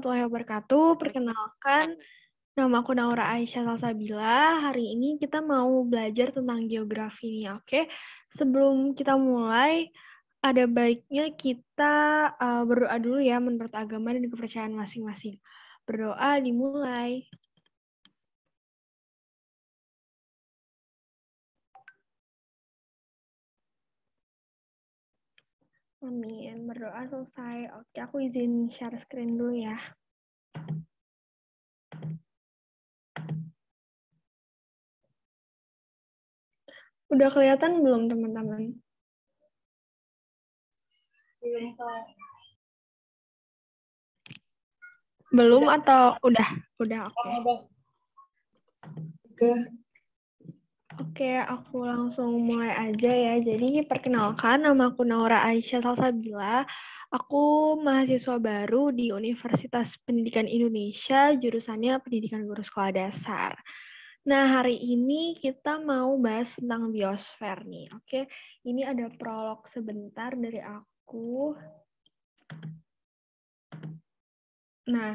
warahmatullahi wabarakatuh. Perkenalkan, nama aku Naura Aisyah Salsabila. Hari ini kita mau belajar tentang geografi nih, oke? Okay? Sebelum kita mulai, ada baiknya kita uh, berdoa dulu ya menurut agama dan kepercayaan masing-masing. Berdoa dimulai. Amin. Berdoa selesai. Oke, aku izin share screen dulu ya. Udah kelihatan belum teman-teman? Belum Belum atau udah? Udah, oke. Okay. Oke, aku langsung mulai aja ya. Jadi, perkenalkan nama aku Naura Aisyah Salsabila. Aku mahasiswa baru di Universitas Pendidikan Indonesia, jurusannya Pendidikan Guru Sekolah Dasar. Nah, hari ini kita mau bahas tentang biosfer nih. Oke, ini ada prolog sebentar dari aku. Nah,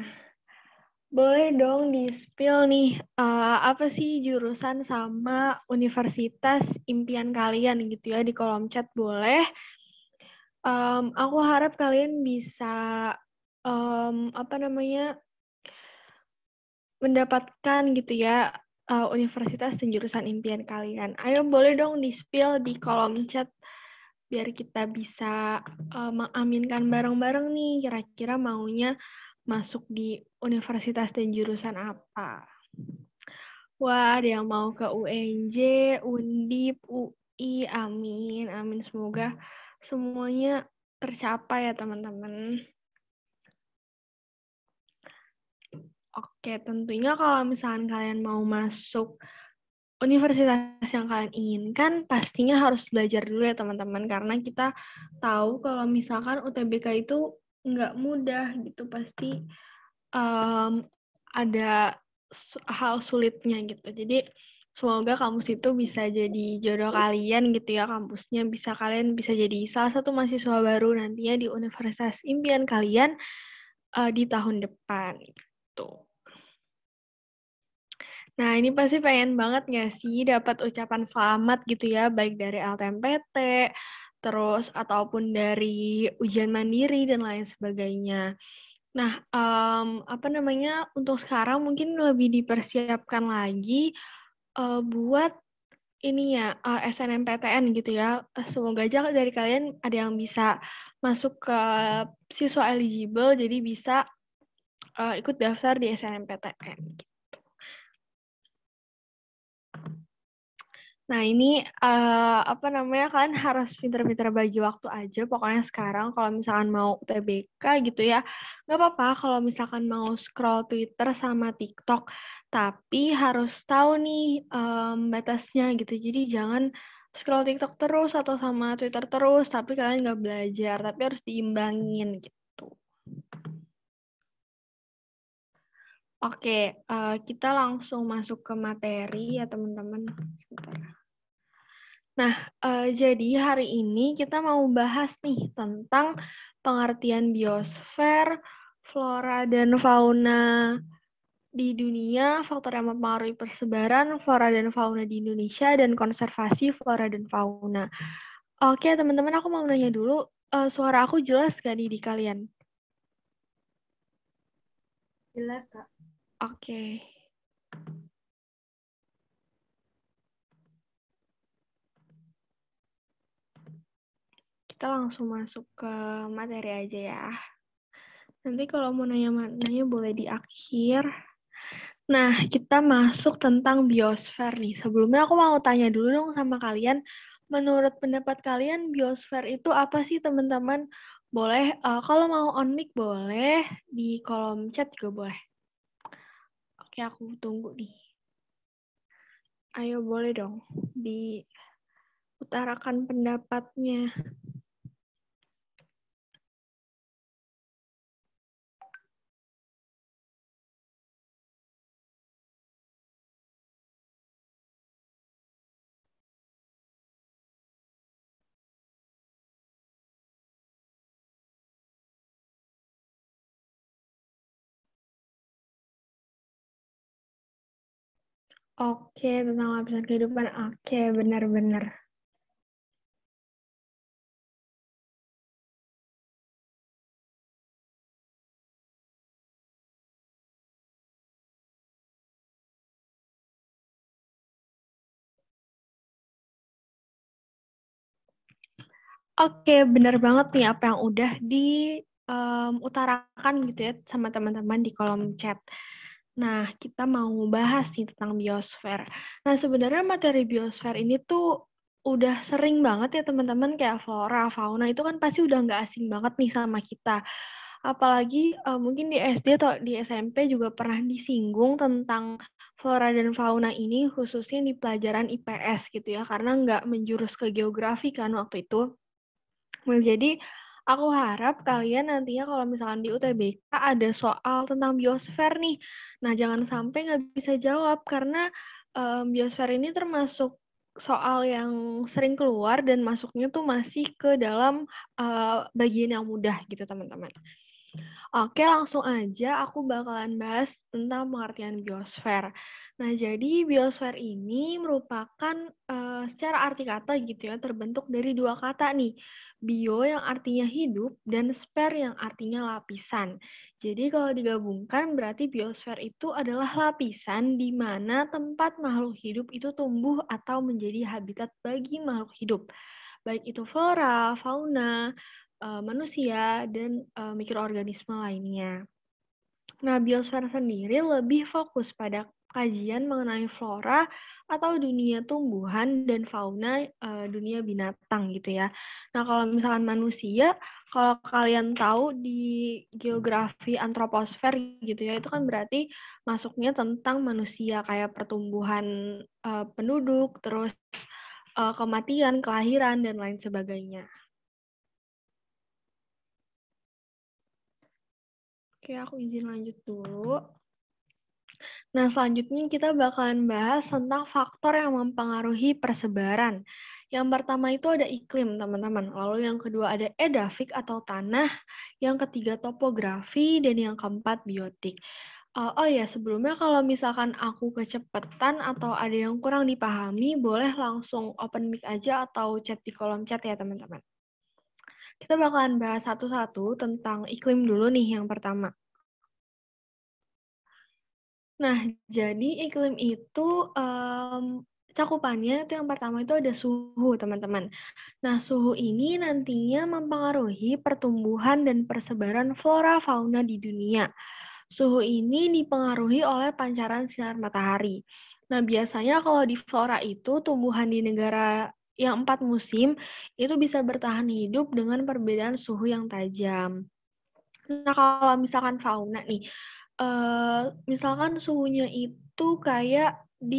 boleh dong di-spill nih, uh, apa sih jurusan sama universitas impian kalian gitu ya di kolom chat boleh. Um, aku harap kalian bisa um, apa namanya mendapatkan gitu ya uh, universitas dan jurusan impian kalian. Ayo boleh dong di-spill di kolom chat biar kita bisa uh, mengaminkan bareng-bareng nih kira-kira maunya masuk di universitas dan jurusan apa. Wah, ada yang mau ke UNJ, Undip, UI, amin, amin. Semoga semuanya tercapai ya teman-teman. Oke, tentunya kalau misalkan kalian mau masuk universitas yang kalian inginkan pastinya harus belajar dulu ya teman-teman karena kita tahu kalau misalkan UTBK itu nggak mudah gitu pasti um, ada hal sulitnya gitu jadi semoga kampus itu bisa jadi jodoh kalian gitu ya kampusnya bisa kalian bisa jadi salah satu mahasiswa baru nantinya di universitas impian kalian uh, di tahun depan gitu. Nah, ini pasti pengen banget nggak sih dapat ucapan selamat gitu ya, baik dari LTMPT, terus ataupun dari ujian mandiri dan lain sebagainya. Nah, um, apa namanya untuk sekarang mungkin lebih dipersiapkan lagi uh, buat ini ya uh, eh, SNMPTN gitu ya. Eh, semoga aja dari kalian ada yang bisa masuk ke siswa eligible jadi bisa uh, ikut daftar di SNMPTN. Nah, ini uh, apa namanya? Kalian harus pinter-pinter bagi waktu aja. Pokoknya sekarang kalau misalkan mau TBK gitu ya, nggak apa-apa kalau misalkan mau scroll Twitter sama TikTok. Tapi harus tahu nih um, batasnya gitu. Jadi jangan scroll TikTok terus atau sama Twitter terus, tapi kalian nggak belajar. Tapi harus diimbangin gitu. Oke, uh, kita langsung masuk ke materi ya teman-teman. Nah, uh, jadi hari ini kita mau bahas nih tentang pengertian biosfer, flora dan fauna di dunia, faktor yang mempengaruhi persebaran flora dan fauna di Indonesia dan konservasi flora dan fauna. Oke, teman-teman aku mau nanya dulu, uh, suara aku jelas gak nih di kalian? Jelas, Kak. Oke. Kita langsung masuk ke materi aja ya. Nanti kalau mau nanya-nanya boleh di akhir. Nah, kita masuk tentang biosfer nih. Sebelumnya aku mau tanya dulu dong sama kalian, menurut pendapat kalian biosfer itu apa sih teman-teman? Boleh, uh, kalau mau on mic boleh, di kolom chat juga boleh. Oke, aku tunggu nih. Ayo boleh dong diutarakan pendapatnya. Oke, tentang lapisan kehidupan. Oke, benar-benar. Oke, benar banget nih apa yang udah diutarakan um, gitu ya sama teman-teman di kolom chat. Nah, kita mau bahas hmm. nih tentang biosfer. Nah, sebenarnya materi biosfer ini tuh udah sering banget ya teman-teman kayak flora, fauna itu kan pasti udah nggak asing banget nih sama kita. Apalagi uh, mungkin di SD atau di SMP juga pernah disinggung tentang flora dan fauna ini khususnya di pelajaran IPS gitu ya, karena nggak menjurus ke geografi kan waktu itu. Nah, jadi Aku harap kalian nantinya kalau misalkan di UTBK ada soal tentang biosfer nih. Nah, jangan sampai nggak bisa jawab karena um, biosfer ini termasuk soal yang sering keluar dan masuknya tuh masih ke dalam uh, bagian yang mudah gitu teman-teman. Oke, langsung aja aku bakalan bahas tentang pengertian biosfer. Nah, jadi biosfer ini merupakan uh, secara arti kata gitu ya, terbentuk dari dua kata nih. Bio yang artinya hidup dan sfer yang artinya lapisan. Jadi kalau digabungkan berarti biosfer itu adalah lapisan di mana tempat makhluk hidup itu tumbuh atau menjadi habitat bagi makhluk hidup. Baik itu flora, fauna, uh, manusia, dan uh, mikroorganisme lainnya. Nah, biosfer sendiri lebih fokus pada kajian mengenai flora atau dunia tumbuhan dan fauna e, dunia binatang gitu ya. Nah, kalau misalkan manusia, kalau kalian tahu di geografi antroposfer gitu ya, itu kan berarti masuknya tentang manusia kayak pertumbuhan e, penduduk, terus e, kematian, kelahiran dan lain sebagainya. Oke, aku izin lanjut dulu. Nah, selanjutnya kita bakalan bahas tentang faktor yang mempengaruhi persebaran. Yang pertama itu ada iklim, teman-teman. Lalu yang kedua ada edafik atau tanah, yang ketiga topografi, dan yang keempat biotik. Uh, oh ya, sebelumnya kalau misalkan aku kecepatan atau ada yang kurang dipahami, boleh langsung open mic aja atau chat di kolom chat ya, teman-teman. Kita bakalan bahas satu-satu tentang iklim dulu nih yang pertama. Nah, jadi iklim itu, um, cakupannya itu yang pertama itu ada suhu, teman-teman. Nah, suhu ini nantinya mempengaruhi pertumbuhan dan persebaran flora fauna di dunia. Suhu ini dipengaruhi oleh pancaran sinar matahari. Nah, biasanya kalau di flora itu tumbuhan di negara yang empat musim itu bisa bertahan hidup dengan perbedaan suhu yang tajam. Nah, kalau misalkan fauna nih, Eh, misalkan suhunya itu kayak di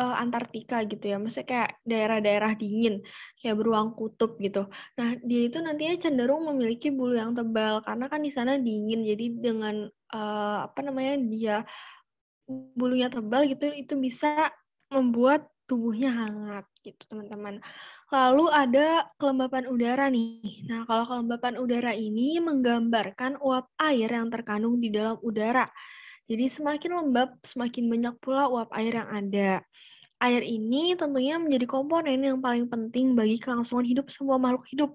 uh, Antartika gitu ya, maksudnya kayak daerah-daerah dingin, kayak beruang kutub gitu. Nah, dia itu nantinya cenderung memiliki bulu yang tebal karena kan di sana dingin, jadi dengan uh, apa namanya dia bulunya tebal gitu, itu bisa membuat tubuhnya hangat gitu, teman-teman lalu ada kelembapan udara nih. Nah, kalau kelembapan udara ini menggambarkan uap air yang terkandung di dalam udara. Jadi semakin lembab, semakin banyak pula uap air yang ada. Air ini tentunya menjadi komponen yang paling penting bagi kelangsungan hidup semua makhluk hidup.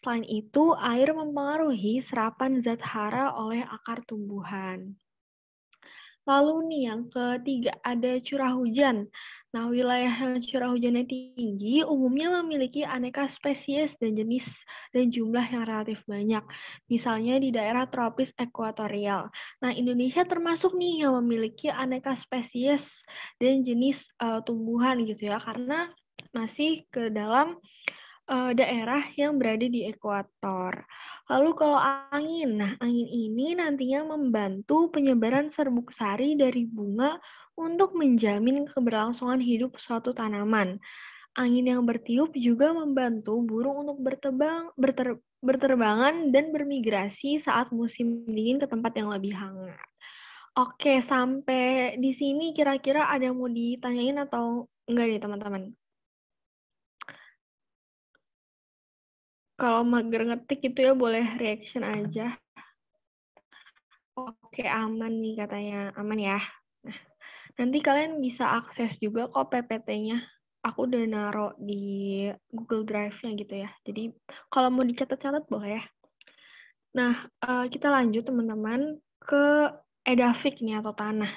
Selain itu, air mempengaruhi serapan zat hara oleh akar tumbuhan. Lalu nih yang ketiga ada curah hujan. Nah, wilayah yang curah hujannya tinggi umumnya memiliki aneka spesies dan jenis dan jumlah yang relatif banyak. Misalnya di daerah tropis ekuatorial. Nah, Indonesia termasuk nih yang memiliki aneka spesies dan jenis uh, tumbuhan gitu ya karena masih ke dalam uh, daerah yang berada di ekuator. Lalu kalau angin, nah angin ini nantinya membantu penyebaran serbuk sari dari bunga untuk menjamin keberlangsungan hidup suatu tanaman. Angin yang bertiup juga membantu burung untuk bertebang, berter, berterbangan dan bermigrasi saat musim dingin ke tempat yang lebih hangat. Oke, sampai di sini kira-kira ada yang mau ditanyain atau enggak nih teman-teman? Kalau mager ngetik itu ya boleh reaction aja. Oke, aman nih katanya. Aman ya. Nanti kalian bisa akses juga kok PPT-nya. Aku udah naruh di Google Drive-nya gitu ya. Jadi kalau mau dicatat-catat boleh ya. Nah, eh, kita lanjut teman-teman ke edafik nih atau tanah.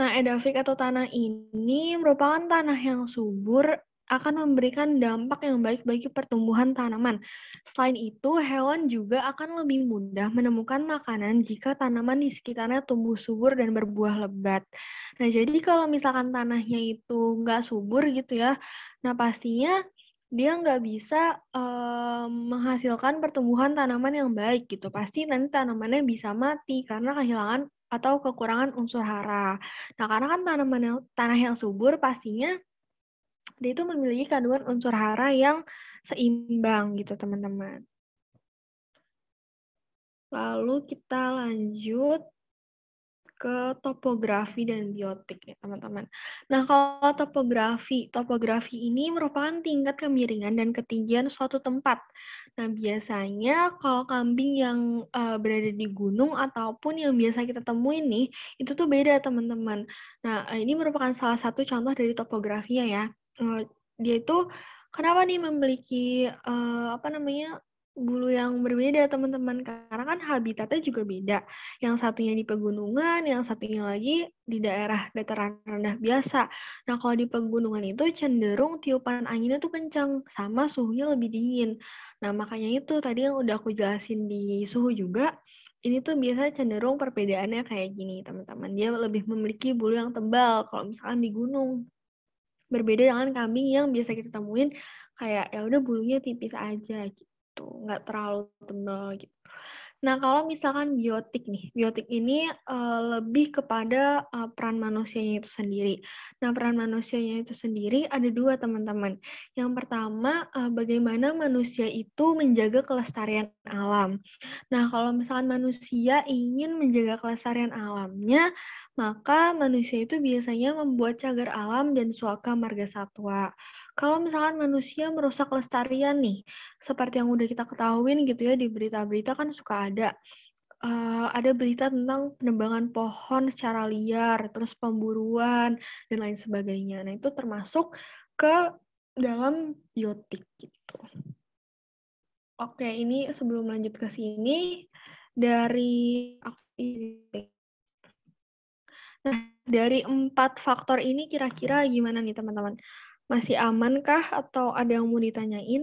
Nah, edafik atau tanah ini merupakan tanah yang subur akan memberikan dampak yang baik bagi pertumbuhan tanaman. Selain itu, hewan juga akan lebih mudah menemukan makanan jika tanaman di sekitarnya tumbuh subur dan berbuah lebat. Nah, jadi kalau misalkan tanahnya itu nggak subur gitu ya, nah pastinya dia nggak bisa um, menghasilkan pertumbuhan tanaman yang baik gitu. Pasti nanti tanamannya bisa mati karena kehilangan atau kekurangan unsur hara. Nah, karena kan tanaman tanah yang subur pastinya dia itu memiliki kandungan unsur hara yang seimbang gitu teman-teman. Lalu kita lanjut ke topografi dan biotik ya teman-teman. Nah kalau topografi, topografi ini merupakan tingkat kemiringan dan ketinggian suatu tempat. Nah biasanya kalau kambing yang uh, berada di gunung ataupun yang biasa kita temui nih, itu tuh beda teman-teman. Nah eh, ini merupakan salah satu contoh dari topografinya ya. Eh, dia itu kenapa nih memiliki uh, apa namanya bulu yang berbeda teman-teman karena kan habitatnya juga beda yang satunya di pegunungan yang satunya lagi di daerah dataran rendah biasa nah kalau di pegunungan itu cenderung tiupan anginnya tuh kencang sama suhunya lebih dingin nah makanya itu tadi yang udah aku jelasin di suhu juga ini tuh biasanya cenderung perbedaannya kayak gini teman-teman dia lebih memiliki bulu yang tebal kalau misalkan di gunung berbeda dengan kambing yang biasa kita temuin kayak ya udah bulunya tipis aja gitu nggak terlalu tebal gitu nah kalau misalkan biotik nih biotik ini uh, lebih kepada uh, peran manusianya itu sendiri nah peran manusianya itu sendiri ada dua teman-teman yang pertama uh, bagaimana manusia itu menjaga kelestarian alam nah kalau misalkan manusia ingin menjaga kelestarian alamnya maka manusia itu biasanya membuat cagar alam dan suaka marga satwa. Kalau misalkan manusia merusak kelestarian nih, seperti yang udah kita ketahuin gitu ya di berita-berita kan suka ada uh, ada berita tentang penebangan pohon secara liar, terus pemburuan dan lain sebagainya. Nah, itu termasuk ke dalam biotik gitu. Oke, ini sebelum lanjut ke sini dari aku Nah, dari empat faktor ini kira-kira gimana nih teman-teman? Masih amankah atau ada yang mau ditanyain?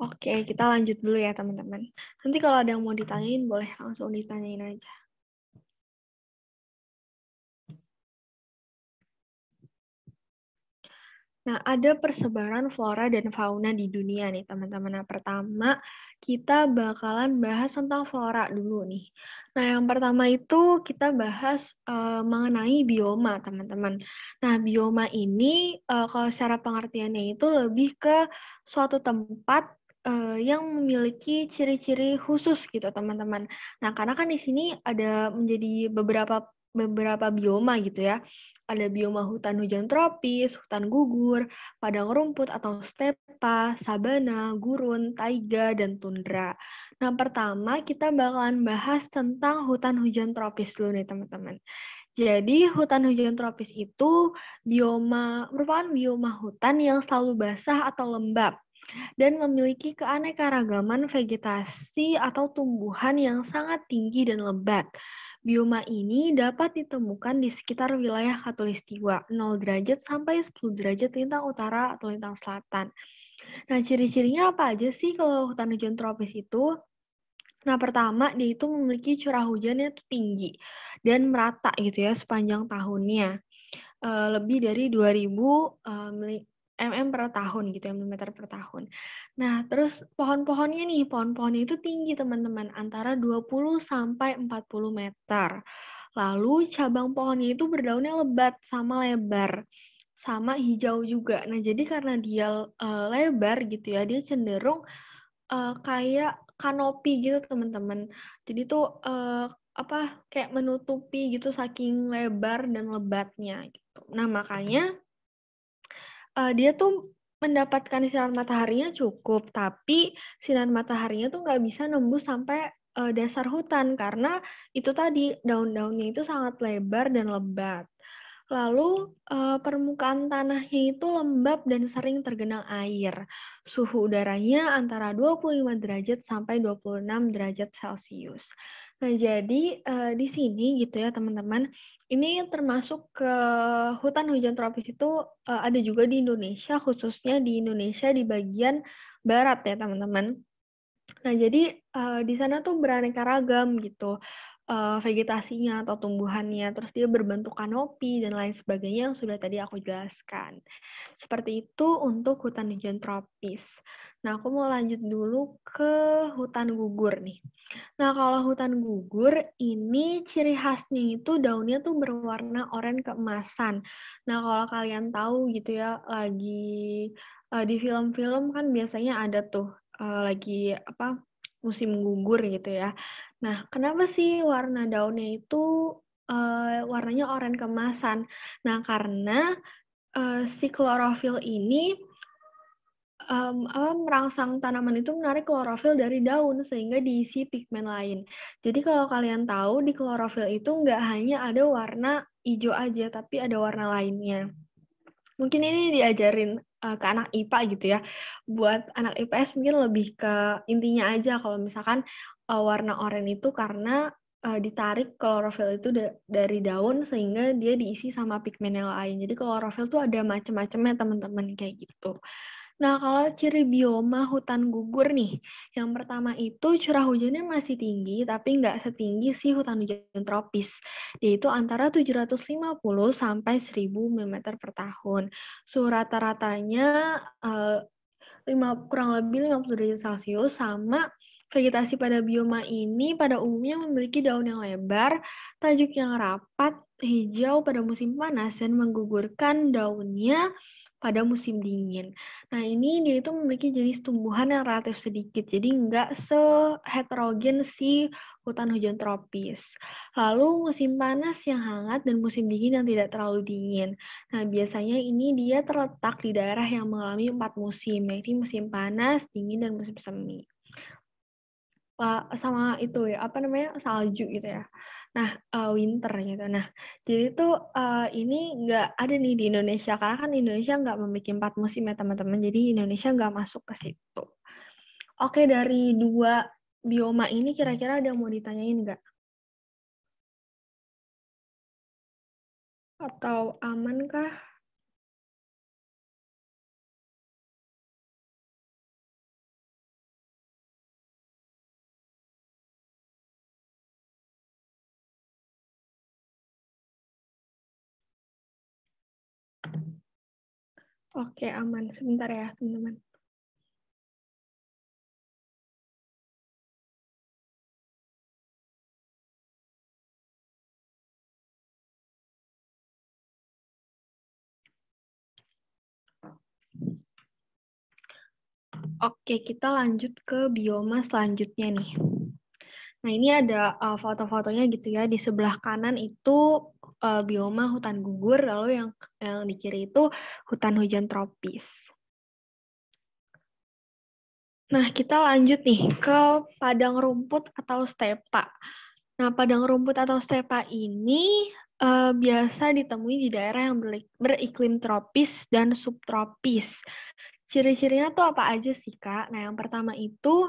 Oke, kita lanjut dulu ya teman-teman. Nanti kalau ada yang mau ditanyain, boleh langsung ditanyain aja. Nah, ada persebaran flora dan fauna di dunia nih, teman-teman. Nah, pertama kita bakalan bahas tentang flora dulu nih. Nah, yang pertama itu kita bahas uh, mengenai bioma, teman-teman. Nah, bioma ini uh, kalau secara pengertiannya itu lebih ke suatu tempat uh, yang memiliki ciri-ciri khusus gitu, teman-teman. Nah, karena kan di sini ada menjadi beberapa beberapa bioma gitu ya. Ada bioma hutan hujan tropis, hutan gugur, padang rumput atau stepa, sabana, gurun, taiga, dan tundra. Nah, pertama kita bakalan bahas tentang hutan hujan tropis dulu nih, teman-teman. Jadi, hutan hujan tropis itu bioma merupakan bioma hutan yang selalu basah atau lembab dan memiliki keanekaragaman vegetasi atau tumbuhan yang sangat tinggi dan lebat. Bioma ini dapat ditemukan di sekitar wilayah Katulistiwa, 0 derajat sampai 10 derajat lintang utara atau lintang selatan. Nah, ciri-cirinya apa aja sih kalau hutan hujan tropis itu? Nah, pertama, dia itu memiliki curah hujannya yang tinggi dan merata gitu ya sepanjang tahunnya. Eh, lebih dari 2000 mm per tahun gitu ya meter per tahun. Nah, terus pohon-pohonnya nih, pohon-pohonnya itu tinggi teman-teman, antara 20 sampai 40 meter. Lalu cabang pohonnya itu berdaunnya lebat sama lebar sama hijau juga. Nah, jadi karena dia uh, lebar gitu ya, dia cenderung uh, kayak kanopi gitu, teman-teman. Jadi tuh uh, apa kayak menutupi gitu saking lebar dan lebatnya gitu. Nah, makanya uh, dia tuh mendapatkan sinar mataharinya cukup, tapi sinar mataharinya tuh nggak bisa nembus sampai uh, dasar hutan karena itu tadi daun-daunnya itu sangat lebar dan lebat. Lalu uh, permukaan tanahnya itu lembab dan sering tergenang air. Suhu udaranya antara 25 derajat sampai 26 derajat Celcius. Nah, jadi uh, di sini gitu ya teman-teman, ini termasuk ke hutan hujan tropis itu uh, ada juga di Indonesia, khususnya di Indonesia di bagian barat ya teman-teman. Nah, jadi uh, di sana tuh beraneka ragam gitu uh, vegetasinya atau tumbuhannya, terus dia berbentuk kanopi dan lain sebagainya yang sudah tadi aku jelaskan. Seperti itu untuk hutan hujan tropis. Nah, aku mau lanjut dulu ke hutan gugur nih. Nah, kalau hutan gugur ini ciri khasnya itu daunnya tuh berwarna oranye keemasan. Nah, kalau kalian tahu gitu ya lagi uh, di film-film kan biasanya ada tuh uh, lagi apa musim gugur gitu ya. Nah, kenapa sih warna daunnya itu uh, warnanya oranye kemasan? Nah, karena uh, si klorofil ini um, apa, merangsang tanaman itu menarik klorofil dari daun sehingga diisi pigmen lain. Jadi kalau kalian tahu di klorofil itu nggak hanya ada warna hijau aja, tapi ada warna lainnya. Mungkin ini diajarin eh, ke anak IPA gitu ya. Buat anak IPS mungkin lebih ke intinya aja kalau misalkan uh, warna oranye itu karena uh, ditarik klorofil itu da dari daun sehingga dia diisi sama pigmen yang lain. Jadi klorofil itu ada macam-macamnya teman-teman kayak gitu. Nah, kalau ciri bioma hutan gugur nih, yang pertama itu curah hujannya masih tinggi, tapi nggak setinggi sih hutan hujan tropis, yaitu antara 750 sampai 1000 mm per tahun. Suhu rata-ratanya uh, kurang lebih 50 derajat Celcius sama Vegetasi pada bioma ini pada umumnya memiliki daun yang lebar, tajuk yang rapat, hijau pada musim panas, dan menggugurkan daunnya pada musim dingin. Nah, ini dia itu memiliki jenis tumbuhan yang relatif sedikit, jadi nggak seheterogen si hutan hujan tropis. Lalu musim panas yang hangat dan musim dingin yang tidak terlalu dingin. Nah, biasanya ini dia terletak di daerah yang mengalami empat musim, yaitu musim panas, dingin, dan musim semi sama itu ya apa namanya salju gitu ya nah uh, winter gitu nah jadi tuh uh, ini nggak ada nih di Indonesia karena kan Indonesia nggak memiliki empat musim ya teman-teman jadi Indonesia nggak masuk ke situ oke dari dua bioma ini kira-kira ada yang mau ditanyain nggak atau aman kah Oke, aman. Sebentar ya, teman-teman. Oke, kita lanjut ke bioma selanjutnya nih. Nah, ini ada eh, foto-fotonya gitu ya. Di sebelah kanan itu uh, bioma hutan gugur, lalu yang yang di kiri itu hutan hujan tropis. Nah, kita lanjut nih ke padang rumput atau stepa. Nah, padang rumput atau stepa ini uh, biasa ditemui di daerah yang beriklim tropis dan subtropis. Ciri-cirinya tuh apa aja sih, Kak? Nah, yang pertama itu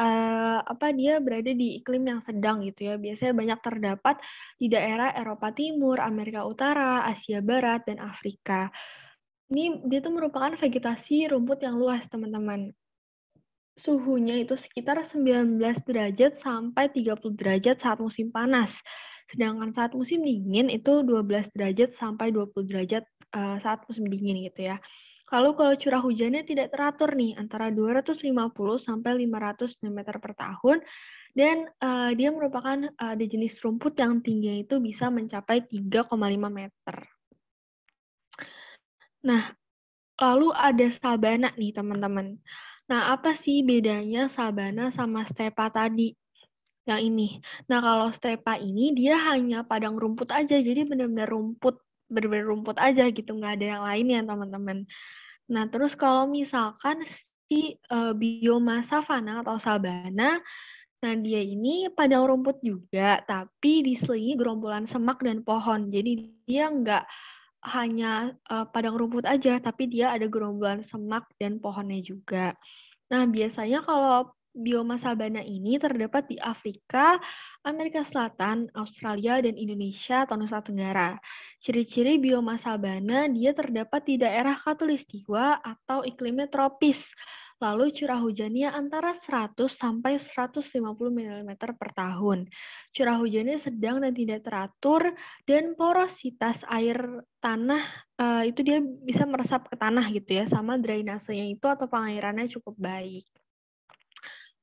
uh, apa dia berada di iklim yang sedang gitu ya. Biasanya banyak terdapat di daerah Eropa Timur, Amerika Utara, Asia Barat dan Afrika. Ini dia itu merupakan vegetasi rumput yang luas, teman-teman. Suhunya itu sekitar 19 derajat sampai 30 derajat saat musim panas. Sedangkan saat musim dingin itu 12 derajat sampai 20 derajat eh, saat musim dingin gitu ya. Kalau kalau curah hujannya tidak teratur nih antara 250 sampai 500 mm per tahun dan uh, dia merupakan uh, eh, di jenis rumput yang tingginya itu bisa mencapai 3,5 meter. Nah, lalu ada sabana nih teman-teman. Nah, apa sih bedanya sabana sama stepa tadi? Yang ini. Nah, kalau stepa ini dia hanya padang rumput aja, jadi benar-benar rumput berber rumput aja gitu nggak ada yang lain ya teman-teman nah terus kalau misalkan si uh, biomasa savana atau sabana Nah, dia ini padang rumput juga, tapi diselingi gerombolan semak dan pohon. Jadi dia nggak hanya uh, padang rumput aja, tapi dia ada gerombolan semak dan pohonnya juga. Nah, biasanya kalau bioma sabana ini terdapat di Afrika, Amerika Selatan, Australia, dan Indonesia atau Nusa Tenggara. Ciri-ciri bioma sabana dia terdapat di daerah katulistiwa atau iklimnya tropis. Lalu curah hujannya antara 100 sampai 150 mm per tahun. Curah hujannya sedang dan tidak teratur dan porositas air tanah uh, itu dia bisa meresap ke tanah gitu ya sama drainasenya itu atau pengairannya cukup baik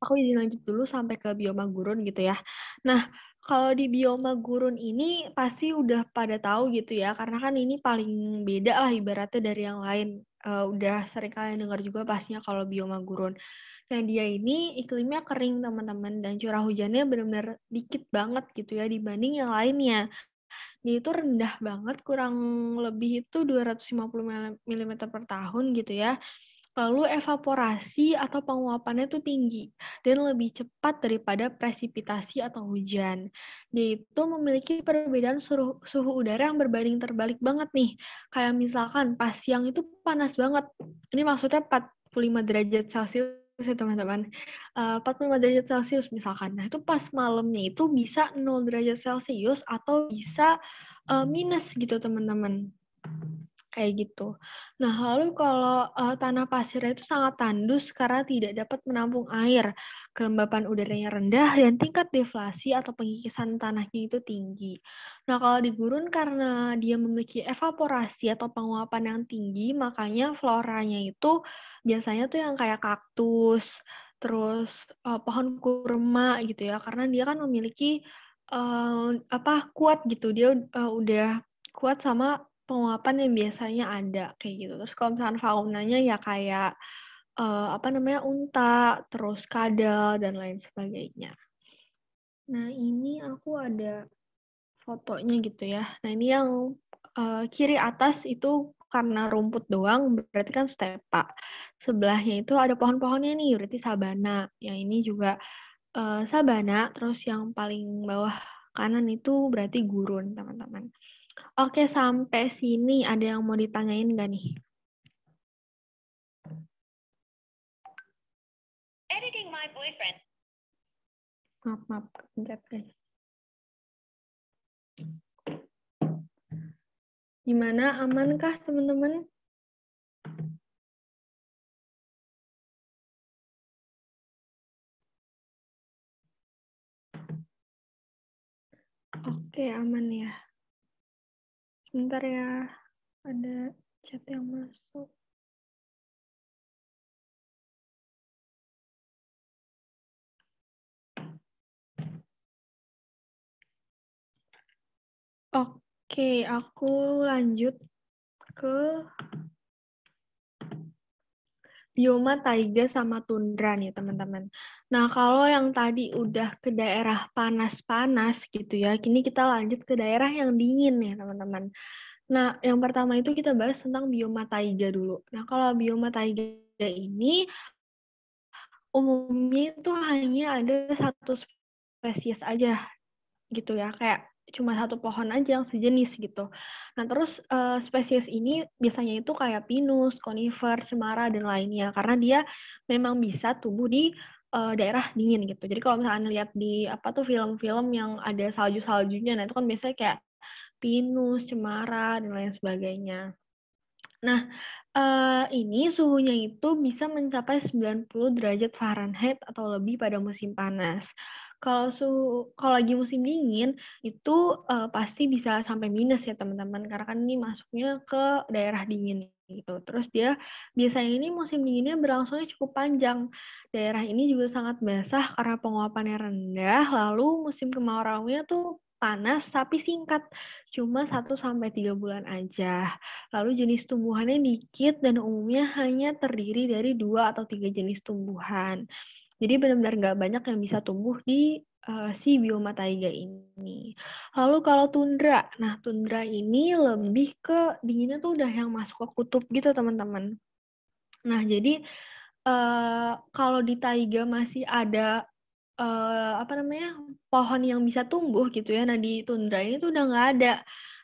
aku izin lanjut dulu sampai ke bioma gurun gitu ya. Nah, kalau di bioma gurun ini pasti udah pada tahu gitu ya, karena kan ini paling beda lah ibaratnya dari yang lain. Uh, udah sering kalian dengar juga pastinya kalau bioma gurun. Nah, dia ini iklimnya kering, teman-teman, dan curah hujannya benar-benar dikit banget gitu ya dibanding yang lainnya. Ini itu rendah banget, kurang lebih itu 250 mm per tahun gitu ya lalu evaporasi atau penguapannya itu tinggi dan lebih cepat daripada presipitasi atau hujan. itu memiliki perbedaan suhu, suhu udara yang berbanding terbalik banget nih. Kayak misalkan pas siang itu panas banget. Ini maksudnya 45 derajat Celcius ya teman-teman. Eh, uh, 45 derajat Celcius misalkan. Nah, itu pas malamnya itu bisa 0 derajat Celcius atau bisa uh, minus gitu teman-teman kayak gitu. Nah, lalu kalau uh, tanah pasirnya itu sangat tandus karena tidak dapat menampung air, kelembapan udaranya rendah, dan tingkat deflasi atau pengikisan tanahnya itu tinggi. Nah, kalau di gurun karena dia memiliki evaporasi atau penguapan yang tinggi, makanya floranya itu biasanya tuh yang kayak kaktus, terus uh, pohon kurma gitu ya, karena dia kan memiliki uh, apa kuat gitu, dia uh, udah kuat sama penguapan yang biasanya ada kayak gitu. Terus kalau misalkan faunanya ya kayak uh, apa namanya unta, terus kadal dan lain sebagainya. Nah ini aku ada fotonya gitu ya. Nah ini yang uh, kiri atas itu karena rumput doang berarti kan stepa. Sebelahnya itu ada pohon-pohonnya nih berarti sabana. Yang ini juga uh, sabana. Terus yang paling bawah kanan itu berarti gurun teman-teman. Oke, sampai sini ada yang mau ditanyain nggak nih? Editing my boyfriend. Maaf, maaf, kepencet guys. Gimana, amankah teman-teman? Oke, aman ya. Bentar ya, ada chat yang masuk. Oke, aku lanjut ke bioma taiga sama tundra nih teman-teman. Nah, kalau yang tadi udah ke daerah panas-panas gitu ya, kini kita lanjut ke daerah yang dingin nih, teman-teman. Nah, yang pertama itu kita bahas tentang bioma taiga dulu. Nah, kalau bioma taiga ini umumnya itu hanya ada satu spesies aja gitu ya, kayak cuma satu pohon aja yang sejenis gitu. Nah terus uh, spesies ini biasanya itu kayak pinus, conifer, cemara dan lainnya karena dia memang bisa tumbuh di uh, daerah dingin gitu. Jadi kalau misalnya lihat di apa tuh film-film yang ada salju-saljunya, nah itu kan biasanya kayak pinus, cemara dan lain sebagainya. Nah, uh, ini suhunya itu bisa mencapai 90 derajat Fahrenheit atau lebih pada musim panas. Kalau suhu kalau lagi musim dingin itu uh, pasti bisa sampai minus ya teman-teman karena kan ini masuknya ke daerah dingin gitu. Terus dia biasanya ini musim dinginnya berlangsungnya cukup panjang. Daerah ini juga sangat basah karena penguapannya rendah, lalu musim kemarau-nya tuh panas tapi singkat, cuma 1 sampai tiga bulan aja. Lalu jenis tumbuhannya dikit dan umumnya hanya terdiri dari dua atau tiga jenis tumbuhan. Jadi benar-benar nggak banyak yang bisa tumbuh di uh, si bioma taiga ini. Lalu kalau tundra, nah tundra ini lebih ke dinginnya tuh udah yang masuk ke kutub gitu teman-teman. Nah jadi uh, kalau di taiga masih ada uh, apa namanya pohon yang bisa tumbuh gitu ya. Nah di tundra ini tuh udah nggak ada.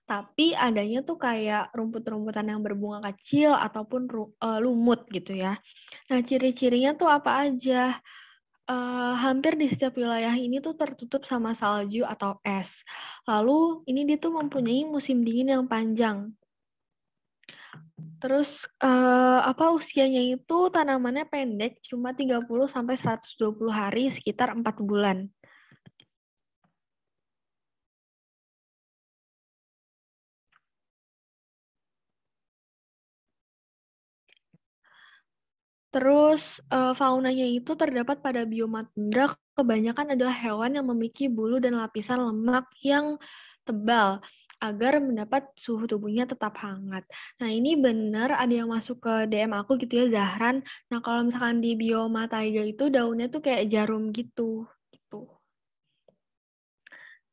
Tapi adanya tuh kayak rumput-rumputan yang berbunga kecil ataupun lumut gitu ya. Nah ciri-cirinya tuh apa aja? uh, hampir di setiap wilayah ini tuh tertutup sama salju atau es. Lalu ini dia tuh mempunyai musim dingin yang panjang. Terus uh, apa usianya itu tanamannya pendek cuma 30 sampai 120 hari sekitar 4 bulan. Terus uh, faunanya itu terdapat pada bioma tundra, kebanyakan adalah hewan yang memiliki bulu dan lapisan lemak yang tebal agar mendapat suhu tubuhnya tetap hangat. Nah ini benar ada yang masuk ke DM aku gitu ya Zahran. Nah kalau misalkan di bioma taiga itu daunnya tuh kayak jarum gitu. gitu.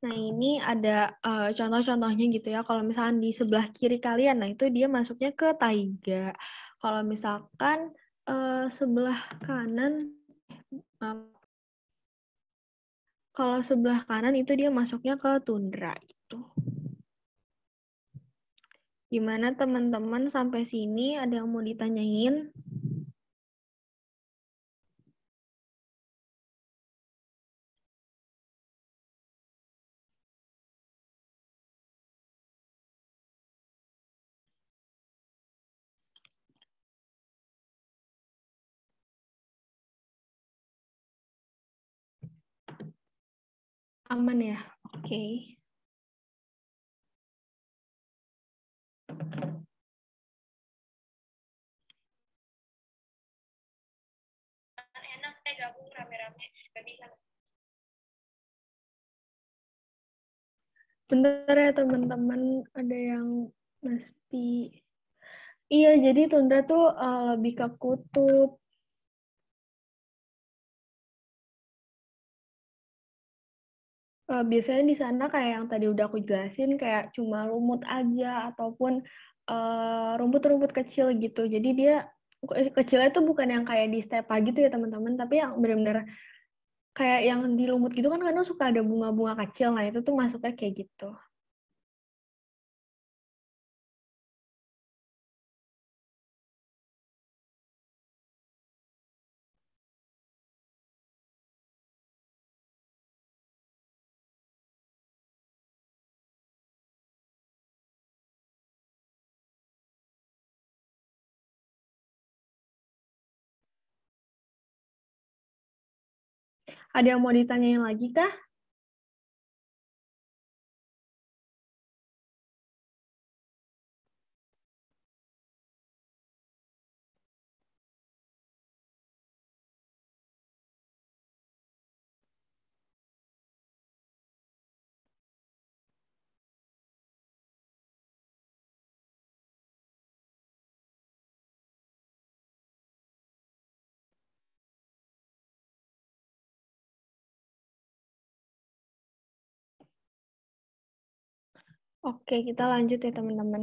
Nah ini ada uh, contoh-contohnya gitu ya. Kalau misalkan di sebelah kiri kalian, nah itu dia masuknya ke taiga. Kalau misalkan Eh, sebelah kanan kalau sebelah kanan itu dia masuknya ke tundra itu Gimana teman-teman sampai sini ada yang mau ditanyain? Aman ya? Oke. Okay. enak deh gabung rame-rame gak bisa bentar ya teman-teman ada yang mesti iya jadi tundra tuh uh, lebih ke kutub uh, biasanya di sana kayak yang tadi udah aku jelasin kayak cuma lumut aja ataupun eh, rumput-rumput uh, kecil gitu. Jadi dia kecilnya itu bukan yang kayak di stepa gitu ya teman-teman, tapi yang benar-benar kayak yang di lumut gitu kan kadang suka ada bunga-bunga kecil. lah itu tuh masuknya kayak gitu. Ada yang mau ditanyain lagi kah? Oke, kita lanjut ya teman-teman.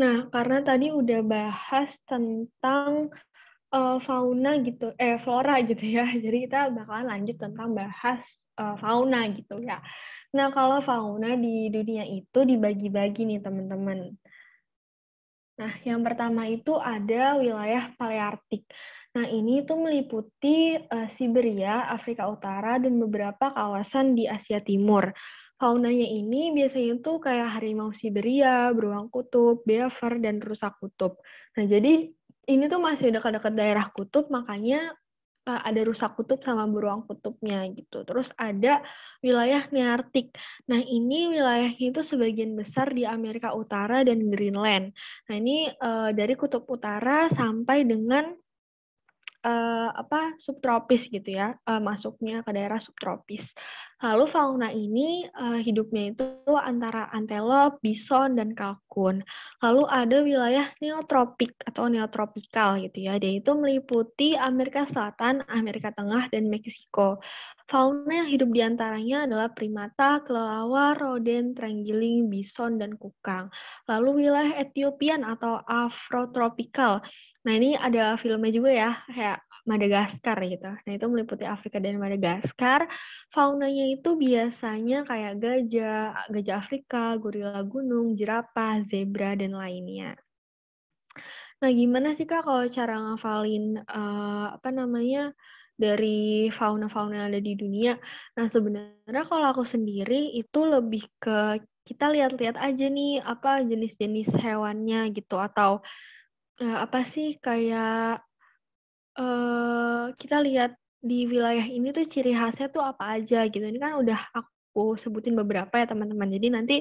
Nah, karena tadi udah bahas tentang uh, fauna gitu, eh flora gitu ya. Jadi kita bakalan lanjut tentang bahas uh, fauna gitu ya. Nah, kalau fauna di dunia itu dibagi-bagi nih teman-teman. Nah, yang pertama itu ada wilayah Paleartik. Nah, ini itu meliputi uh, Siberia, Afrika Utara, dan beberapa kawasan di Asia Timur. Faunanya ini biasanya itu kayak harimau Siberia, beruang kutub, beaver, dan rusa kutub. Nah, jadi ini tuh masih dekat-dekat daerah kutub, makanya Eh, ada rusak kutub sama beruang kutubnya gitu. Terus ada wilayah Neartik. Nah, ini wilayahnya itu sebagian besar di Amerika Utara dan Greenland. Nah, ini uh, dari kutub utara sampai dengan uh, apa subtropis gitu ya uh, masuknya ke daerah subtropis. Lalu fauna ini uh, hidupnya itu antara antelop, bison dan kalkun. Lalu ada wilayah neotropik atau neotropikal gitu ya. Dia itu meliputi Amerika Selatan, Amerika Tengah dan Meksiko. Fauna yang hidup di antaranya adalah primata, kelelawar, roden, terenggiling, bison, dan kukang. Lalu wilayah Ethiopian atau Afrotropical. Nah ini ada filmnya juga ya, kayak Madagaskar gitu. Nah itu meliputi Afrika dan Madagaskar. Faunanya itu biasanya kayak gajah, gajah Afrika, gorila gunung, jerapah, zebra, dan lainnya. Nah, gimana sih Kak kalau cara ngafalin uh, apa namanya dari fauna-fauna yang ada di dunia. Nah, sebenarnya kalau aku sendiri itu lebih ke kita lihat-lihat aja nih apa jenis-jenis hewannya gitu atau eh, apa sih kayak eh, kita lihat di wilayah ini tuh ciri khasnya tuh apa aja gitu. Ini kan udah aku sebutin beberapa ya teman-teman. Jadi nanti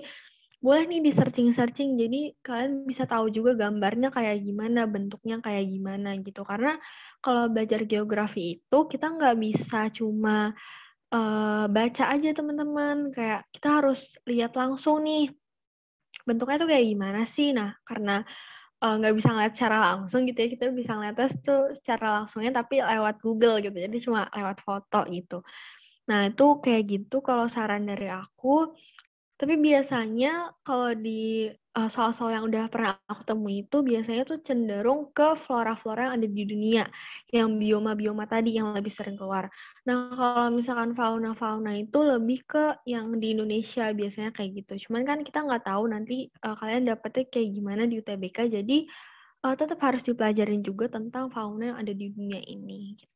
boleh nih di searching-searching jadi kalian bisa tahu juga gambarnya kayak gimana bentuknya kayak gimana gitu karena kalau belajar geografi itu kita nggak bisa cuma uh, baca aja teman-teman kayak kita harus lihat langsung nih bentuknya tuh kayak gimana sih nah karena eh, nggak uh, bisa ngeliat secara langsung gitu ya kita bisa ngeliatnya tuh secara langsungnya tapi lewat Google gitu jadi cuma lewat foto gitu nah itu kayak gitu kalau saran dari aku tapi biasanya kalau di uh, soal-soal yang udah pernah aku temui itu biasanya tuh cenderung ke flora-flora yang ada di dunia, yang bioma-bioma tadi yang lebih sering keluar. Nah, kalau misalkan fauna-fauna itu lebih ke yang di Indonesia biasanya kayak gitu. Cuman kan kita nggak tahu nanti uh, kalian dapetnya kayak gimana di UTBK, jadi uh, eh, tetap harus dipelajarin juga tentang fauna yang ada di dunia ini. Gitu.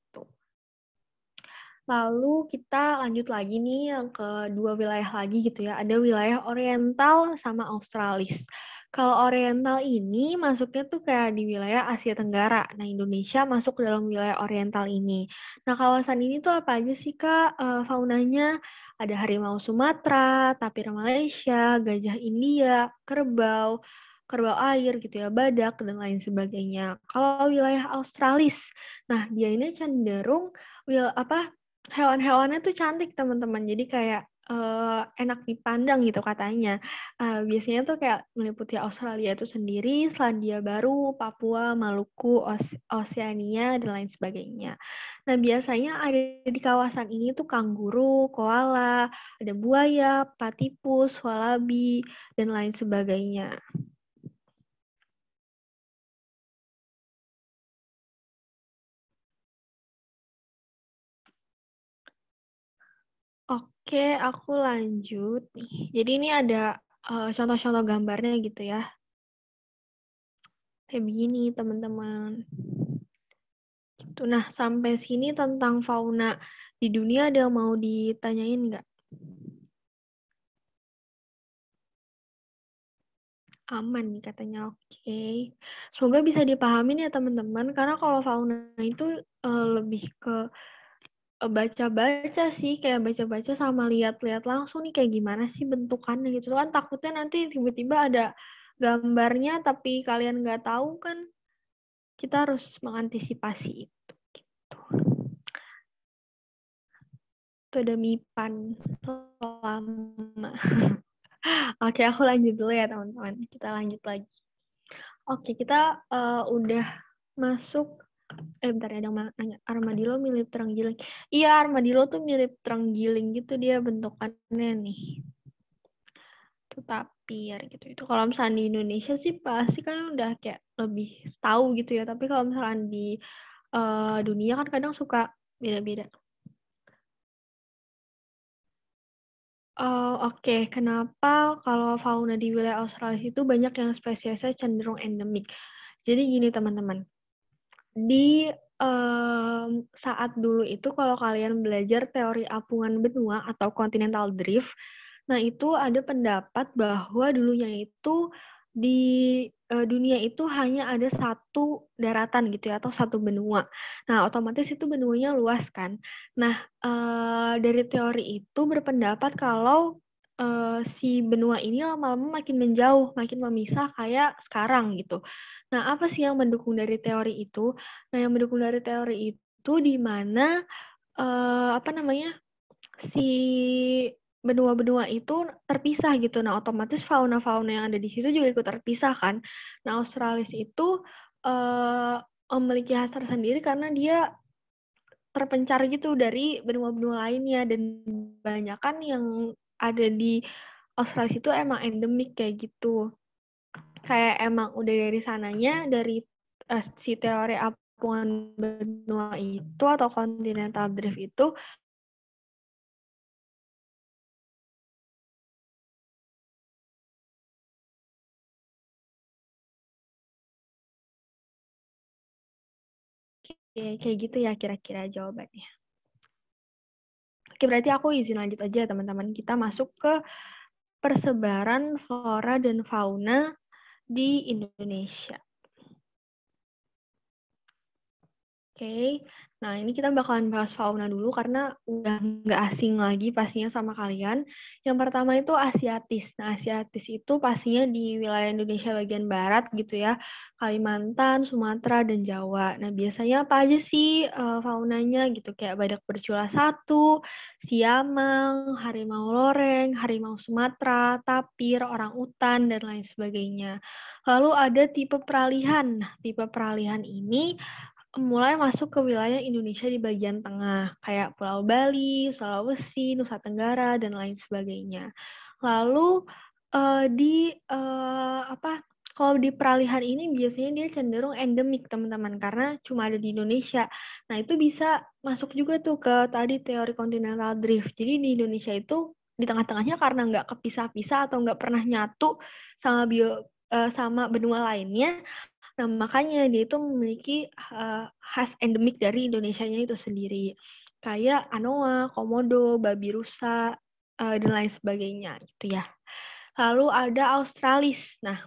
Lalu kita lanjut lagi nih yang ke dua wilayah lagi gitu ya. Ada wilayah Oriental sama Australis. Kalau Oriental ini masuknya tuh kayak di wilayah Asia Tenggara. Nah, Indonesia masuk ke dalam wilayah Oriental ini. Nah, kawasan ini tuh apa aja sih, Kak, E, faunanya? Ada harimau Sumatera, tapir Malaysia, gajah India, kerbau, kerbau air gitu ya, badak dan lain sebagainya. Kalau wilayah Australis, nah dia ini cenderung wil apa hewan-hewannya tuh cantik teman-teman jadi kayak uh, enak dipandang gitu katanya. Uh, biasanya tuh kayak meliputi Australia itu sendiri, Selandia Baru, Papua, Maluku, Os Oseania, dan lain sebagainya. Nah biasanya ada di kawasan ini tuh kanguru, koala, ada buaya, patipus, walabi, dan lain sebagainya. Oke, aku lanjut. Jadi ini ada eh, contoh-contoh uh, gambarnya gitu ya. Kayak begini, teman-teman. Gitu. Nah, sampai sini tentang fauna di dunia ada mau ditanyain nggak? aman nih katanya oke okay. semoga bisa dipahamin ya teman-teman karena kalau fauna itu uh, lebih ke Eh, baca-baca sih kayak baca-baca sama lihat-lihat langsung nih kayak gimana sih bentukannya gitu kan takutnya nanti tiba-tiba ada gambarnya tapi kalian nggak tahu kan kita harus mengantisipasi itu gitu. itu ada mipan lama oke aku lanjut dulu ya teman-teman kita lanjut lagi oke kita uh, udah masuk eh bentar ya, ada yang nanya armadillo mirip terang iya armadillo tuh mirip terang gitu dia bentukannya nih itu ya gitu itu kalau misalnya di Indonesia sih pasti kan udah kayak lebih tahu gitu ya tapi kalau misalnya di uh, dunia kan kadang suka beda-beda Uh, Oke, okay. kenapa kalau fauna di wilayah Australia itu banyak yang spesiesnya cenderung endemik? Jadi gini teman-teman, di um, saat dulu itu kalau kalian belajar teori apungan benua atau continental drift, nah itu ada pendapat bahwa dulunya itu di uh, dunia itu hanya ada satu daratan gitu ya atau satu benua. Nah, otomatis itu benuanya luas kan. Nah, uh, dari teori itu berpendapat kalau uh, si benua ini lama-lama makin menjauh, makin memisah kayak sekarang gitu. Nah, apa sih yang mendukung dari teori itu? Nah, yang mendukung dari teori itu di mana uh, apa namanya? si benua-benua itu terpisah gitu. Nah, otomatis fauna-fauna yang ada di situ juga ikut terpisah kan. Nah, Australis itu uh, memiliki khas sendiri karena dia terpencar gitu dari benua-benua lainnya dan banyakkan yang ada di Australia itu emang endemik kayak gitu. Kayak emang udah dari sananya dari uh, si teori apungan benua itu atau continental drift itu kayak gitu ya kira-kira jawabannya. Oke, berarti aku izin lanjut aja teman-teman. Kita masuk ke persebaran flora dan fauna di Indonesia. Oke, Nah, ini kita bakalan bahas fauna dulu karena udah nggak asing lagi pastinya sama kalian. Yang pertama itu Asiatis. Nah, Asiatis itu pastinya di wilayah Indonesia bagian barat gitu ya, Kalimantan, Sumatera, dan Jawa. Nah, biasanya apa aja sih uh, faunanya gitu, kayak badak bercula satu, siamang, harimau loreng, harimau Sumatera, tapir, orang utan, dan lain sebagainya. Lalu ada tipe peralihan. Nah, tipe peralihan ini mulai masuk ke wilayah Indonesia di bagian tengah, kayak Pulau Bali, Sulawesi, Nusa Tenggara, dan lain sebagainya. Lalu uh, di uh, apa? Kalau di peralihan ini biasanya dia cenderung endemik teman-teman karena cuma ada di Indonesia. Nah itu bisa masuk juga tuh ke tadi teori continental drift. Jadi di Indonesia itu di tengah-tengahnya karena nggak kepisah-pisah atau nggak pernah nyatu sama bio eh, sama benua lainnya Nah, makanya dia itu memiliki uh, khas endemik dari nya itu sendiri. Kayak anoa, komodo, babi rusa, uh, dan lain sebagainya gitu ya. Lalu ada australis. Nah,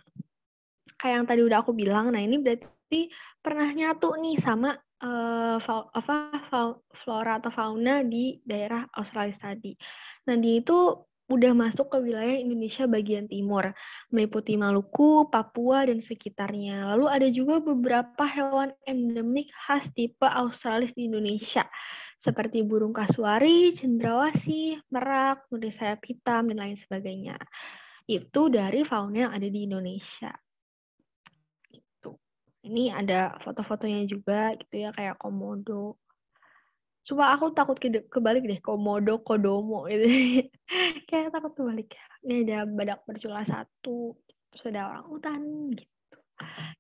kayak yang tadi udah aku bilang, nah ini berarti pernah nyatu nih sama uh, apa flora atau fauna di daerah australis tadi. Nah, dia itu udah masuk ke wilayah Indonesia bagian timur, meliputi Maluku, Papua, dan sekitarnya. Lalu ada juga beberapa hewan endemik khas tipe Australis di Indonesia, seperti burung kasuari, cendrawasi, merak, nuri sayap hitam, dan lain sebagainya. Itu dari fauna yang ada di Indonesia. Gitu. Ini ada foto-fotonya juga gitu ya, kayak komodo. Cuma aku takut ke kebalik deh, komodo, kodomo gitu. kayak takut kebalik. Ini ada badak bercula satu, sudah orang hutan gitu.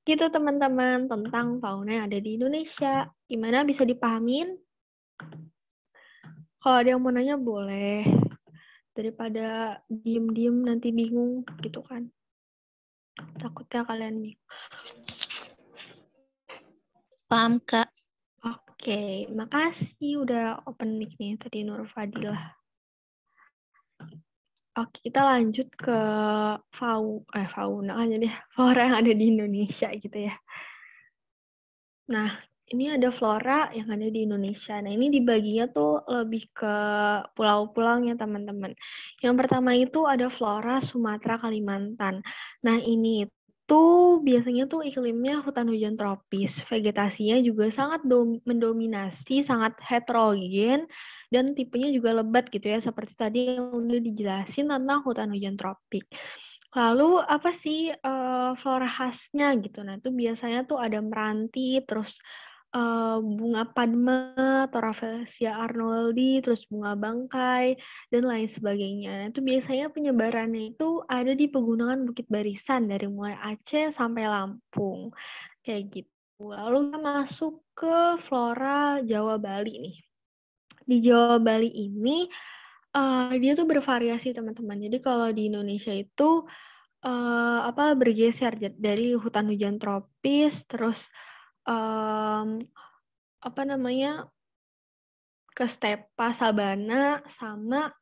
Gitu teman-teman tentang fauna yang ada di Indonesia. Gimana bisa dipahamin? Kalau ada yang mau nanya boleh. Daripada diem-diem nanti bingung gitu kan. Takutnya kalian bingung. Paham, Kak okay, makasih udah open mic nih tadi Nur Fadilah. Oke, kita lanjut ke fau eh fauna Aja jadi flora yang ada di Indonesia gitu ya. Nah, ini ada flora yang ada di Indonesia. Nah, ini dibaginya tuh lebih ke pulau-pulaunya, teman-teman. Yang pertama itu ada flora Sumatera Kalimantan. Nah, ini itu biasanya tuh iklimnya hutan hujan tropis, vegetasinya juga sangat mendominasi, sangat heterogen, dan tipenya juga lebat gitu ya, seperti tadi yang udah dijelasin tentang hutan hujan tropik. Lalu apa sih uh, flora khasnya gitu? Nah itu biasanya tuh ada meranti, terus uh, bunga Padma atau Rafflesia arnoldi, terus bunga bangkai, dan lain sebagainya. Nah, itu biasanya penyebarannya itu ada di pegunungan Bukit Barisan dari mulai Aceh sampai Lampung. Kayak gitu. Lalu kita masuk ke flora Jawa Bali nih. Di Jawa Bali ini uh, dia tuh bervariasi teman-teman. Jadi kalau di Indonesia itu uh, apa bergeser dari hutan hujan tropis terus um, apa namanya ke Stepa Sabana sama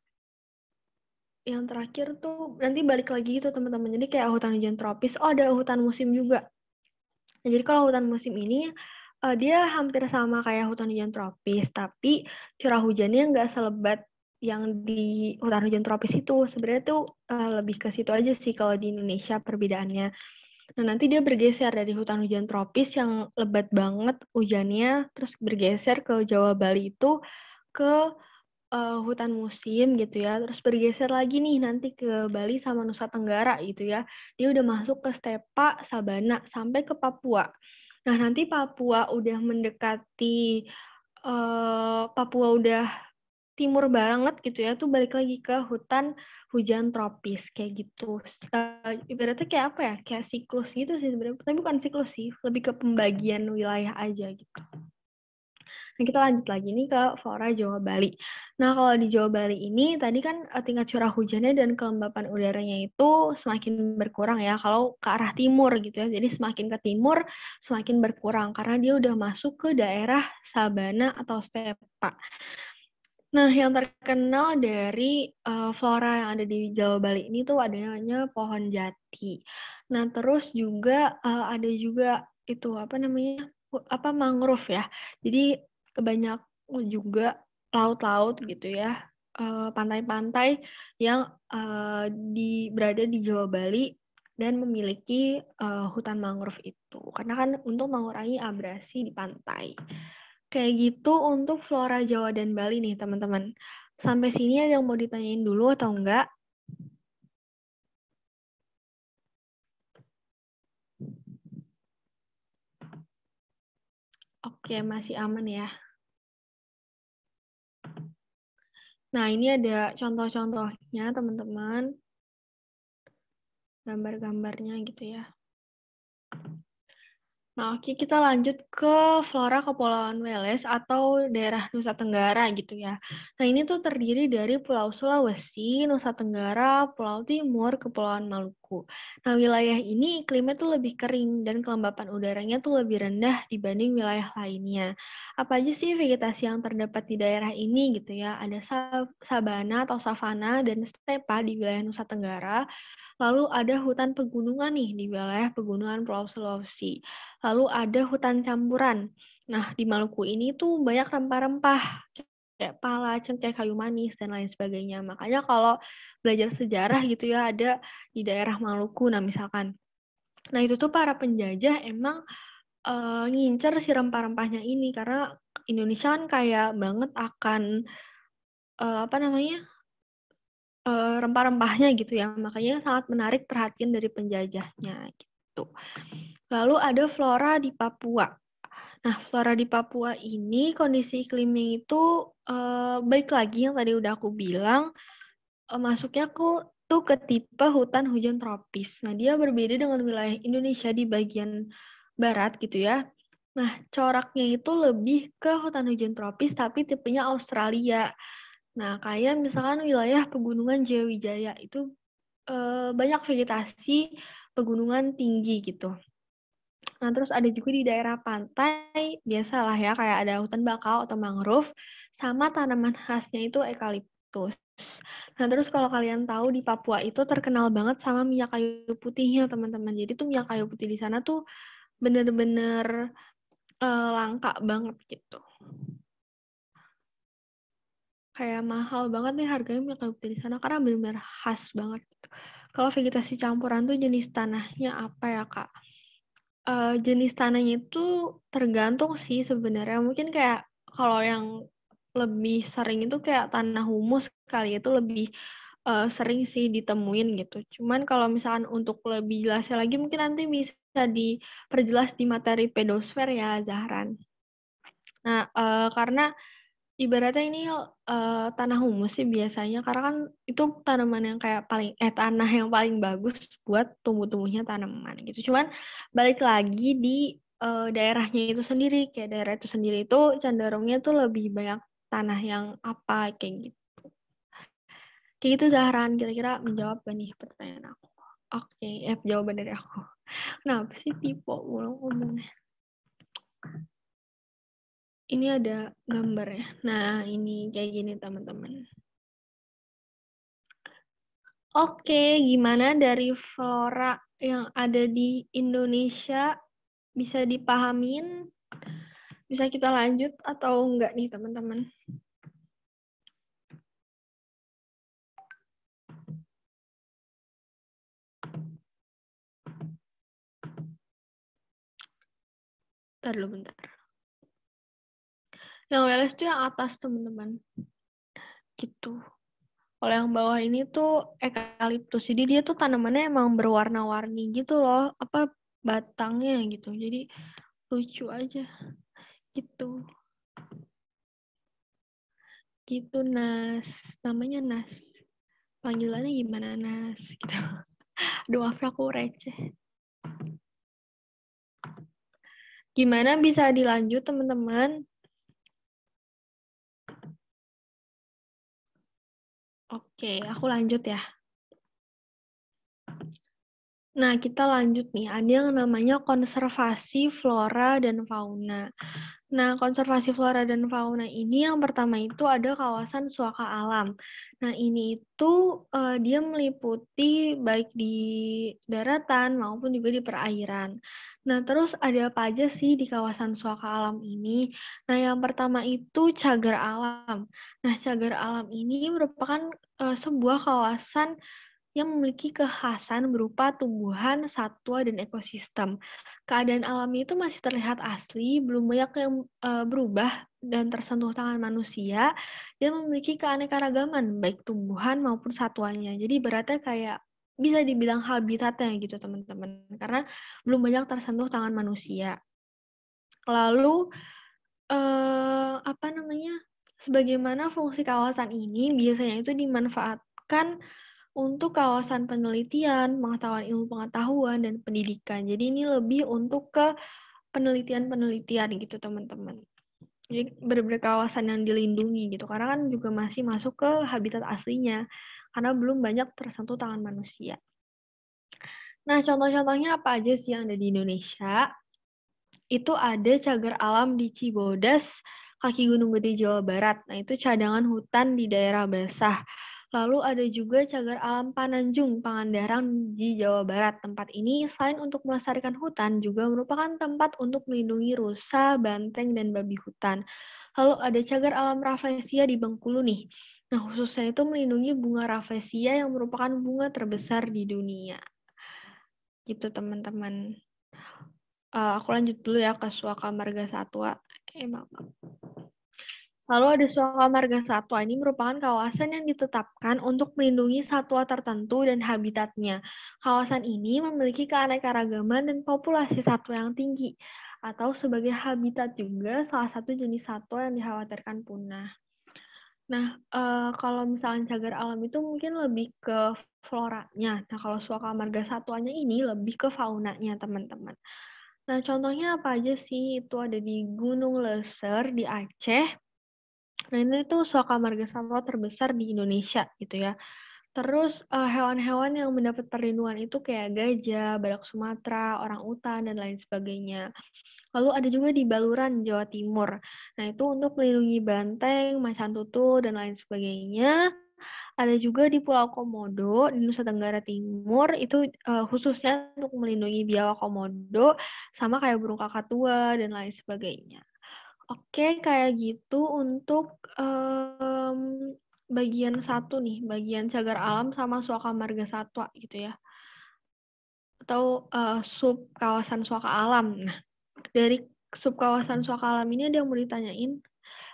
yang terakhir tuh nanti balik lagi itu teman-teman jadi kayak hutan hujan tropis oh ada hutan musim juga nah, jadi kalau hutan musim ini uh, dia hampir sama kayak hutan hujan tropis tapi curah hujannya nggak selebat yang di hutan hujan tropis itu sebenarnya tuh uh, lebih ke situ aja sih kalau di Indonesia perbedaannya Nah, nanti dia bergeser dari hutan hujan tropis yang lebat banget hujannya, terus bergeser ke Jawa Bali itu ke uh, hutan musim gitu ya. Terus bergeser lagi nih nanti ke Bali sama Nusa Tenggara gitu ya. Dia udah masuk ke stepa, sabana sampai ke Papua. Nah, nanti Papua udah mendekati uh, Papua udah timur banget gitu ya tuh balik lagi ke hutan hujan tropis kayak gitu. Uh, ibaratnya kayak apa ya? Kayak siklus gitu sih sebenarnya. Tapi bukan siklus sih, lebih ke pembagian wilayah aja gitu. Nah, kita lanjut lagi nih ke flora Jawa Bali. Nah, kalau di Jawa Bali ini tadi kan eh, tingkat curah hujannya dan kelembapan udaranya itu semakin berkurang ya kalau ke arah timur gitu ya. Jadi semakin ke timur semakin berkurang karena dia udah masuk ke daerah sabana atau stepa. Nah, yang terkenal dari uh, flora yang ada di Jawa Bali ini tuh adanya pohon jati. Nah, terus juga uh, ada juga itu apa namanya? apa mangrove ya. Jadi banyak juga laut-laut gitu ya. Eh, pantai-pantai uh, yang uh, di berada di Jawa Bali dan memiliki uh, hutan mangrove itu. Karena kan untuk mengurangi abrasi di pantai. Kayak gitu untuk flora Jawa dan Bali nih, teman-teman. Sampai sini ada yang mau ditanyain dulu atau enggak? Oke, masih aman ya. Nah, ini ada contoh-contohnya, teman-teman. Gambar-gambarnya gitu ya. Nah, oke kita lanjut ke flora Kepulauan Wales atau daerah Nusa Tenggara gitu ya. Nah, ini tuh terdiri dari Pulau Sulawesi, Nusa Tenggara, Pulau Timur, Kepulauan Maluku. Nah, wilayah ini iklimnya tuh lebih kering dan kelembapan udaranya tuh lebih rendah dibanding wilayah lainnya. Apa aja sih vegetasi yang terdapat di daerah ini gitu ya? Ada sabana atau savana dan stepa di wilayah Nusa Tenggara, Lalu ada hutan pegunungan nih di wilayah pegunungan Pulau Sulawesi. Lalu ada hutan campuran. Nah, di Maluku ini tuh banyak rempah-rempah kayak pala, cengkeh, kayu manis, dan lain sebagainya. Makanya kalau belajar sejarah gitu ya, ada di daerah Maluku, nah misalkan. Nah, itu tuh para penjajah emang uh, ngincer si rempah-rempahnya ini karena Indonesia kan kaya banget akan eh, apa namanya Eh, rempah-rempahnya gitu ya. Makanya sangat menarik perhatian dari penjajahnya gitu. Lalu ada flora di Papua. Nah, flora di Papua ini kondisi iklimnya itu uh, baik lagi yang tadi udah aku bilang uh, masuknya aku tuh ke tipe hutan hujan tropis. Nah, dia berbeda dengan wilayah Indonesia di bagian barat gitu ya. Nah, coraknya itu lebih ke hutan hujan tropis tapi tipenya Australia. Nah, kayak misalkan wilayah pegunungan Jayawijaya itu e, banyak vegetasi pegunungan tinggi gitu. Nah, terus ada juga di daerah pantai, biasalah ya, kayak ada hutan bakau atau mangrove, sama tanaman khasnya itu eukaliptus. Nah, terus kalau kalian tahu di Papua itu terkenal banget sama minyak kayu putihnya, teman-teman. Jadi tuh minyak kayu putih di sana tuh bener-bener e, langka banget gitu kayak mahal banget nih harganya minyak kayu di sana karena bener benar khas banget. Gitu. Kalau vegetasi campuran tuh jenis tanahnya apa ya kak? Uh, jenis tanahnya itu tergantung sih sebenarnya. Mungkin kayak kalau yang lebih sering itu kayak tanah humus kali ya, itu lebih uh, sering sih ditemuin gitu. Cuman kalau misalkan untuk lebih jelasnya lagi mungkin nanti bisa diperjelas di materi pedosfer ya Zahran. Nah, uh, karena ibaratnya ini uh, tanah humus sih biasanya karena kan itu tanaman yang kayak paling eh tanah yang paling bagus buat tumbuh-tumbuhnya tanaman gitu. Cuman balik lagi di uh, daerahnya itu sendiri kayak daerah itu sendiri itu cenderungnya tuh lebih banyak tanah yang apa kayak gitu. Kayak gitu Zahran kira-kira menjawab gak nih pertanyaan aku? Oke, okay, eh, jawaban dari aku. Kenapa sih tipe mulu ngomongnya? ini ada gambar ya. Nah, ini kayak gini teman-teman. Oke, gimana dari flora yang ada di Indonesia bisa dipahamin? Bisa kita lanjut atau enggak nih teman-teman? Terlalu dulu, bentar. Yang wireless itu yang atas, teman-teman. Gitu. Kalau yang bawah ini tuh ekaliptus. Jadi dia tuh tanamannya emang berwarna-warni gitu loh. Apa batangnya gitu. Jadi lucu aja. Gitu. Gitu, Nas. Namanya Nas. Panggilannya gimana, Nas? Gitu. Doa maaf aku receh gimana bisa dilanjut teman-teman Oke, aku lanjut ya. Nah, kita lanjut nih. Ada yang namanya konservasi flora dan fauna. Nah, konservasi flora dan fauna ini yang pertama itu ada kawasan suaka alam. Nah, ini itu uh, dia meliputi baik di daratan maupun juga di perairan. Nah, terus ada apa aja sih di kawasan suaka alam ini? Nah, yang pertama itu cagar alam. Nah, cagar alam ini merupakan uh, sebuah kawasan yang memiliki kekhasan berupa tumbuhan, satwa, dan ekosistem. Keadaan alami itu masih terlihat asli, belum banyak yang e, berubah dan tersentuh tangan manusia, dan memiliki keanekaragaman, baik tumbuhan maupun satwanya. Jadi beratnya kayak bisa dibilang habitatnya gitu teman-teman, karena belum banyak tersentuh tangan manusia. Lalu, e, apa namanya, sebagaimana fungsi kawasan ini biasanya itu dimanfaatkan untuk kawasan penelitian, pengetahuan ilmu pengetahuan, dan pendidikan. Jadi ini lebih untuk ke penelitian-penelitian gitu teman-teman. Jadi benar kawasan yang dilindungi gitu, karena kan juga masih masuk ke habitat aslinya, karena belum banyak tersentuh tangan manusia. Nah, contoh-contohnya apa aja sih yang ada di Indonesia? Itu ada cagar alam di Cibodas, kaki Gunung Gede Jawa Barat. Nah, itu cadangan hutan di daerah basah. Lalu ada juga cagar alam Pananjung, Pangandaran di Jawa Barat. Tempat ini selain untuk melestarikan hutan, juga merupakan tempat untuk melindungi rusa, banteng, dan babi hutan. Lalu ada cagar alam Rafflesia di Bengkulu nih. Nah, khususnya itu melindungi bunga Rafflesia yang merupakan bunga terbesar di dunia. Gitu, teman-teman. Uh, aku lanjut dulu ya ke Suaka Marga Satwa. Emang. Eh, maaf. Lalu ada suaka marga satwa ini merupakan kawasan yang ditetapkan untuk melindungi satwa tertentu dan habitatnya. Kawasan ini memiliki keanekaragaman dan populasi satwa yang tinggi, atau sebagai habitat juga salah satu jenis satwa yang dikhawatirkan punah. Nah, eh, kalau misalnya cagar alam itu mungkin lebih ke floranya. Nah, kalau suaka marga satuannya ini lebih ke faunanya, teman-teman. Nah, contohnya apa aja sih? Itu ada di Gunung Leser di Aceh, Nah ini tuh suaka marga satwa terbesar di Indonesia gitu ya. Terus eh, hewan-hewan yang mendapat perlindungan itu kayak gajah, badak Sumatera, orang utan, dan lain sebagainya. Lalu ada juga di Baluran, Jawa Timur. Nah itu untuk melindungi banteng, macan tutul, dan lain sebagainya. Ada juga di Pulau Komodo di Nusa Tenggara Timur itu uh, khususnya untuk melindungi biawak komodo sama kayak burung kakak dan lain sebagainya. Oke, kayak gitu untuk um, bagian satu nih, bagian cagar alam sama suaka marga satwa gitu ya. Atau uh, sub kawasan suaka alam. Nah, dari sub kawasan suaka alam ini ada yang mau ditanyain.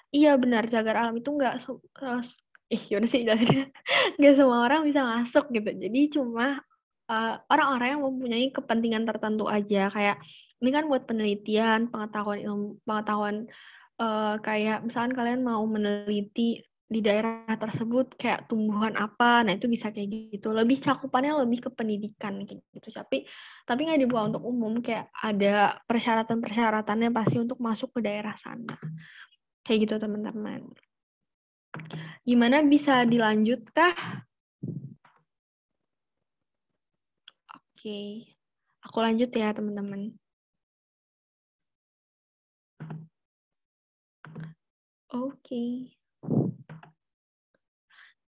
Iya benar, cagar alam itu nggak uh, ih udah sih nggak semua orang bisa masuk gitu jadi cuma eh, orang-orang uh, orang -orang yang mempunyai kepentingan tertentu aja kayak ini kan buat penelitian, pengetahuan ilmu, pengetahuan uh, kayak misalkan kalian mau meneliti di daerah tersebut kayak tumbuhan apa, nah itu bisa kayak gitu. Lebih cakupannya lebih ke pendidikan kayak gitu. Tapi tapi nggak dibuka untuk umum kayak ada persyaratan-persyaratannya pasti untuk masuk ke daerah sana. Kayak gitu teman-teman. Gimana bisa dilanjutkah? Oke, Oke. Aku lanjut ya teman-teman. Oke.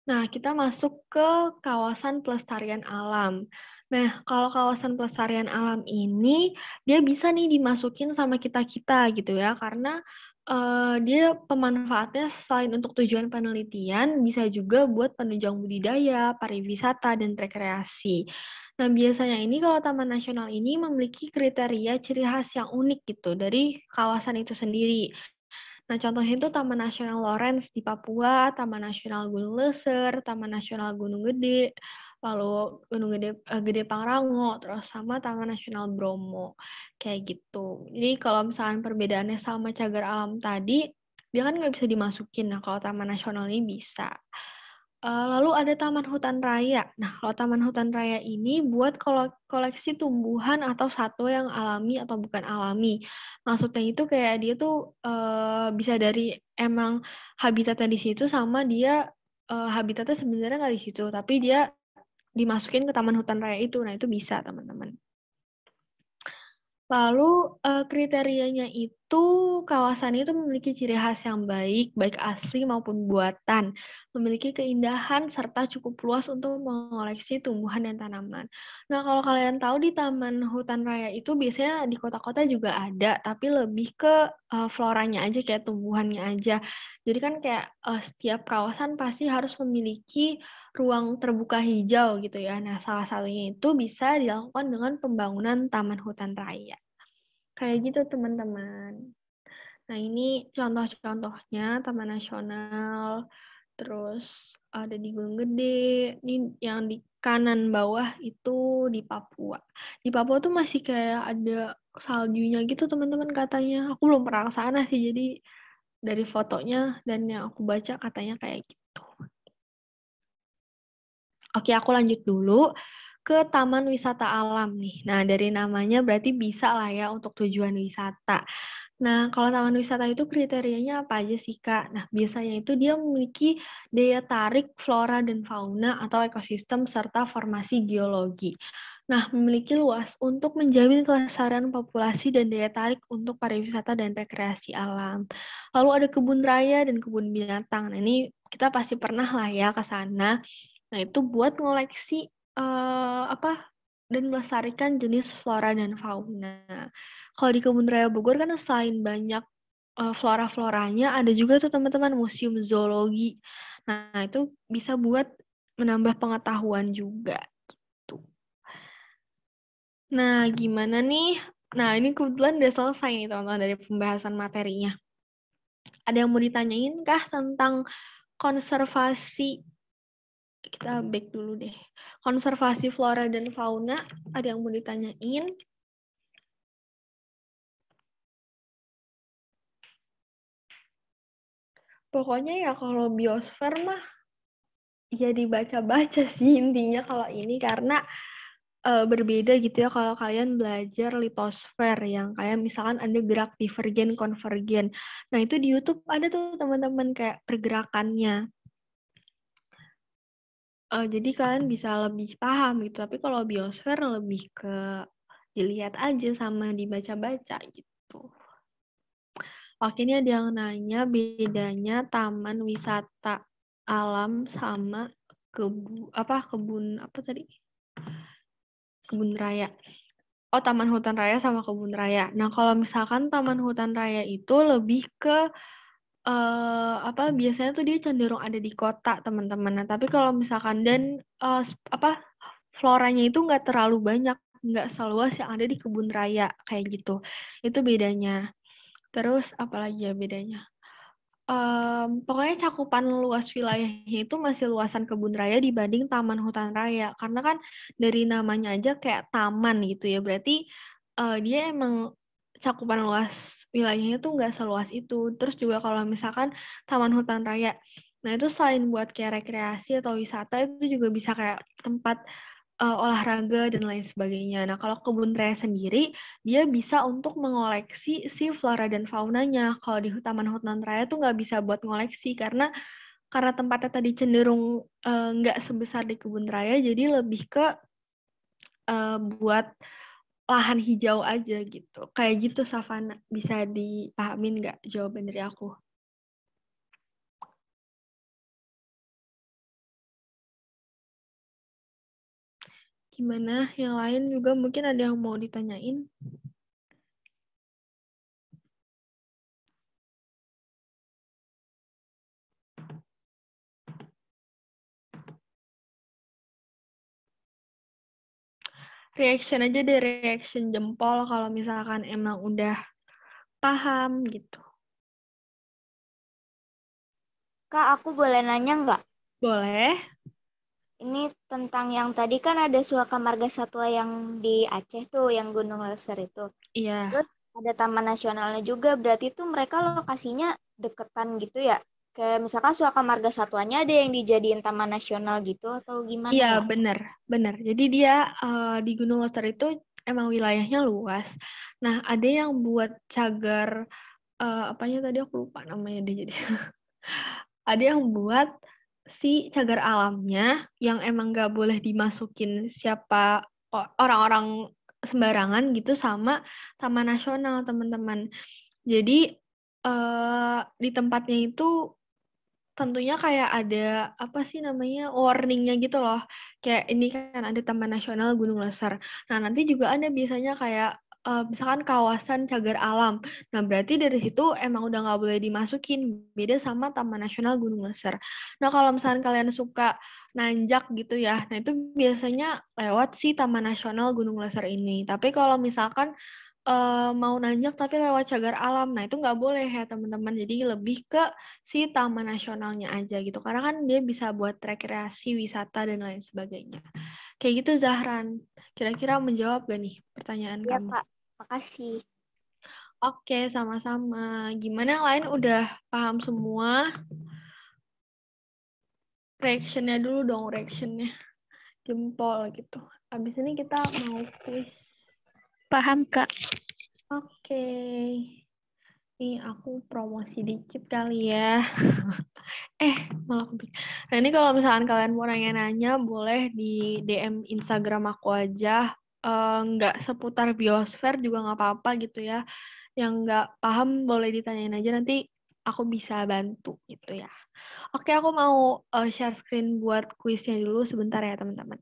Nah, kita masuk ke kawasan pelestarian alam. Nah, kalau kawasan pelestarian alam ini, dia bisa nih dimasukin sama kita-kita gitu ya, karena uh, dia pemanfaatnya selain untuk tujuan penelitian, bisa juga buat penunjang budidaya, pariwisata, dan rekreasi. Nah, biasanya ini kalau Taman Nasional ini memiliki kriteria ciri khas yang unik gitu dari kawasan itu sendiri. Nah, contohnya itu Taman Nasional Lawrence di Papua, Taman Nasional Gunung Leser, Taman Nasional Gunung Gede, lalu Gunung Gede, eh, Gede Pangrango, terus sama Taman Nasional Bromo, kayak gitu. Jadi kalau misalkan perbedaannya sama cagar alam tadi, dia kan nggak bisa dimasukin. Nah, kalau Taman Nasional ini bisa. Eh, lalu ada taman hutan raya. Nah, kalau taman hutan raya ini buat koleksi tumbuhan atau satwa yang alami atau bukan alami. Maksudnya itu kayak dia tuh eh, bisa dari emang habitatnya di situ sama dia eh, habitatnya sebenarnya nggak di situ, tapi dia dimasukin ke taman hutan raya itu. Nah, itu bisa, teman-teman. Lalu uh, kriterianya itu kawasan itu memiliki ciri khas yang baik, baik asli maupun buatan, memiliki keindahan serta cukup luas untuk mengoleksi tumbuhan dan tanaman. Nah, kalau kalian tahu di taman hutan raya itu biasanya di kota-kota juga ada, tapi lebih ke uh, floranya aja kayak tumbuhannya aja. Jadi kan kayak uh, setiap kawasan pasti harus memiliki ruang terbuka hijau gitu ya. Nah, salah satunya itu bisa dilakukan dengan pembangunan taman hutan raya. Kayak gitu, teman-teman. Nah, ini contoh-contohnya Taman Nasional, terus ada di Gunung Gede, ini yang di kanan bawah itu di Papua. Di Papua tuh masih kayak ada saljunya gitu teman-teman katanya. Aku belum pernah ke sana sih, jadi dari fotonya dan yang aku baca katanya kayak gitu. Oke, aku lanjut dulu ke Taman Wisata Alam nih. Nah, dari namanya berarti bisa lah ya untuk tujuan wisata. Nah, kalau taman wisata itu kriterianya apa aja sih, Kak? Nah, biasanya itu dia memiliki daya tarik flora dan fauna atau ekosistem serta formasi geologi. Nah, memiliki luas untuk menjamin kelestarian populasi dan daya tarik untuk pariwisata dan rekreasi alam. Lalu ada kebun raya dan kebun binatang. Nah, ini kita pasti pernah lah ya ke sana. Nah, itu buat ngoleksi uh, apa dan melestarikan jenis flora dan fauna. Kalau di Kebun Raya Bogor kan selain banyak uh, flora-floranya, ada juga tuh teman-teman museum zoologi. Nah, itu bisa buat menambah pengetahuan juga gitu. Nah, gimana nih? Nah, ini kebetulan udah selesai nih teman-teman dari pembahasan materinya. Ada yang mau ditanyain kah tentang konservasi kita hmm. back dulu deh. Konservasi flora dan fauna, ada yang mau ditanyain? Pokoknya ya kalau biosfer mah ya dibaca-baca sih intinya kalau ini karena e, berbeda gitu ya kalau kalian belajar litosfer yang kayak misalkan ada gerak divergen konvergen. Nah, itu di YouTube ada tuh teman-teman kayak pergerakannya. Uh, jadi kalian bisa lebih paham gitu. Tapi kalau biosfer lebih ke dilihat aja sama dibaca-baca gitu. Oke, ini ada yang nanya bedanya taman wisata alam sama kebu apa kebun apa tadi? Kebun raya. Oh, taman hutan raya sama kebun raya. Nah, kalau misalkan taman hutan raya itu lebih ke uh, apa biasanya tuh dia cenderung ada di kota teman-teman. Nah, tapi kalau misalkan dan uh, apa floranya itu nggak terlalu banyak, nggak seluas yang ada di kebun raya kayak gitu. Itu bedanya. Terus apalagi ya bedanya? Um, pokoknya cakupan luas wilayahnya itu masih luasan kebun raya dibanding taman hutan raya karena kan dari namanya aja kayak taman gitu ya berarti uh, dia emang cakupan luas wilayahnya tuh nggak seluas itu. Terus juga kalau misalkan taman hutan raya, nah itu selain buat kayak rekreasi atau wisata itu juga bisa kayak tempat uh, olahraga dan lain sebagainya. Nah kalau kebun raya sendiri dia bisa untuk mengoleksi si flora dan faunanya. Kalau di taman hutan raya tuh nggak bisa buat ngoleksi karena karena tempatnya tadi cenderung eh, nggak uh, sebesar di kebun raya, jadi lebih ke uh, buat lahan hijau aja gitu. Kayak gitu savana bisa dipahamin nggak jawaban dari aku? Gimana? Yang lain juga mungkin ada yang mau ditanyain? reaction aja deh reaction jempol kalau misalkan emang udah paham gitu. Kak, aku boleh nanya nggak? Boleh. Ini tentang yang tadi kan ada suaka marga satwa yang di Aceh tuh, yang Gunung Leser itu. Iya. Terus ada taman nasionalnya juga, berarti tuh mereka lokasinya deketan gitu ya? kayak misalkan suaka marga satuannya ada yang dijadiin taman nasional gitu atau gimana? Iya ya? bener bener. Jadi dia uh, di Gunung Loser itu emang wilayahnya luas. Nah ada yang buat cagar uh, apanya tadi aku lupa namanya deh jadi. ada yang buat si cagar alamnya yang emang gak boleh dimasukin siapa orang-orang sembarangan gitu sama taman nasional teman-teman. Jadi uh, di tempatnya itu tentunya kayak ada apa sih namanya warningnya gitu loh kayak ini kan ada taman nasional Gunung leser nah nanti juga ada biasanya kayak uh, misalkan kawasan cagar alam nah berarti dari situ emang udah nggak boleh dimasukin beda sama taman nasional Gunung leser nah kalau misalkan kalian suka nanjak gitu ya nah itu biasanya lewat si taman nasional Gunung leser ini tapi kalau misalkan uh, mau nanjak tapi lewat cagar alam. Nah, itu nggak boleh ya, teman-teman. Jadi lebih ke si taman nasionalnya aja gitu. Karena kan dia bisa buat rekreasi, wisata dan lain sebagainya. Kayak gitu Zahran. Kira-kira menjawab gak nih pertanyaan ya, kamu? Pak. Makasih. Oke, sama-sama. Gimana yang lain udah paham semua? Reactionnya dulu dong, reactionnya. Jempol gitu. Abis ini kita mau quiz. Paham, Kak. Oke. Okay. ini aku promosi dikit kali ya. eh, malah aku Nah, ini kalau misalkan kalian mau nanya-nanya, boleh di DM Instagram aku aja. Eh, nggak uh, seputar biosfer juga nggak apa-apa gitu ya. Yang nggak paham boleh ditanyain aja, nanti aku bisa bantu gitu ya. Oke, aku mau uh, share screen buat kuisnya dulu sebentar ya, teman-teman.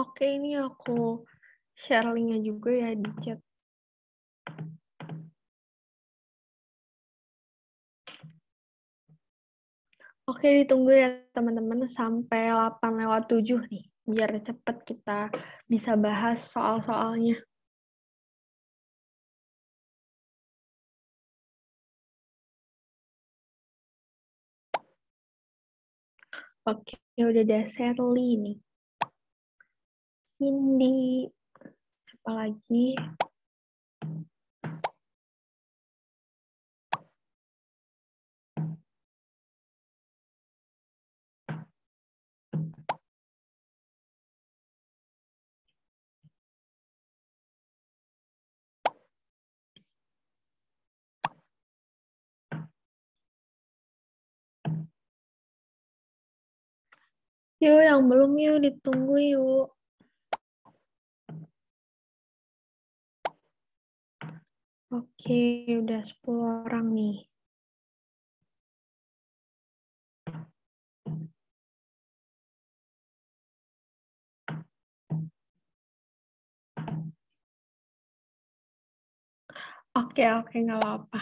Oke, ini aku share linknya juga ya di chat. Oke, ditunggu ya teman-teman sampai 8 lewat 7 nih, biar cepat kita bisa bahas soal-soalnya. Oke, udah ada Sherly nih. Cindy, apalagi Yuk, yang belum yuk, ditunggu yuk. Oke, udah 10 orang nih. Oke, oke, nggak apa-apa.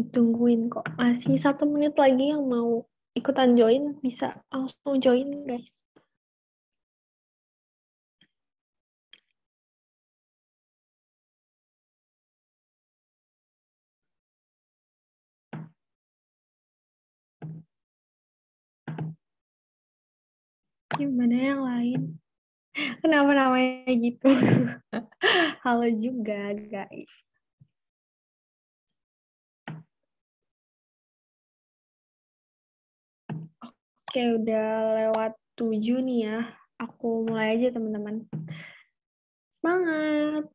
Ditungguin kok. Masih satu menit lagi yang mau ikutan join, bisa langsung join, guys. gimana yang lain kenapa namanya gitu halo juga guys Oke, udah lewat tujuh nih ya. Aku mulai aja teman-teman. Semangat!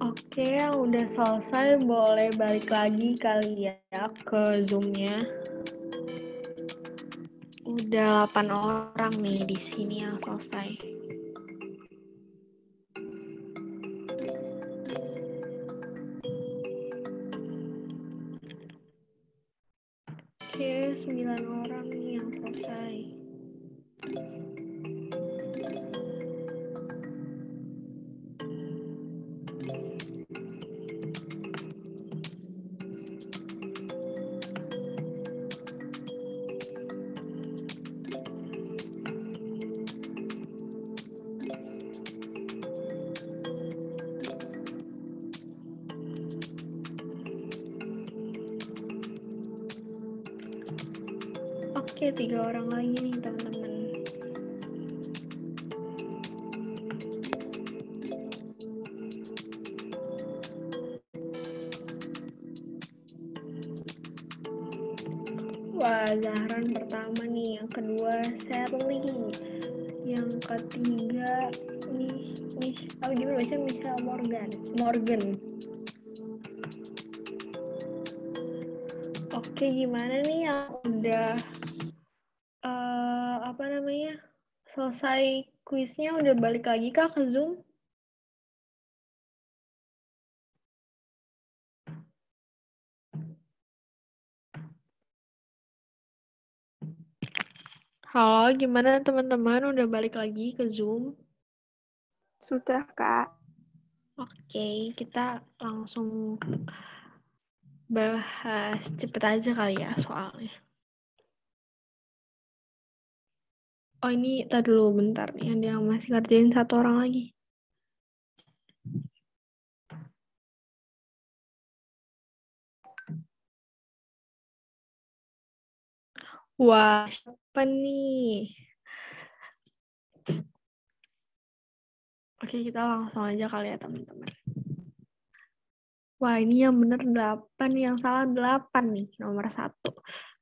Oke, okay, udah selesai boleh balik lagi kali ya ke Zoom-nya. Udah 8 orang nih di sini yang selesai. udah balik lagi Kak ke Zoom? Halo, gimana teman-teman? Udah balik lagi ke Zoom? Sudah, Kak. Oke, kita langsung bahas cepet aja kali ya soalnya. Oh ini tak dulu bentar nih ada yang masih kerjain satu orang lagi. Wah, siapa nih? Oke, kita langsung aja kali ya, teman-teman. Wah, ini yang benar 8, yang salah delapan nih, nomor 1.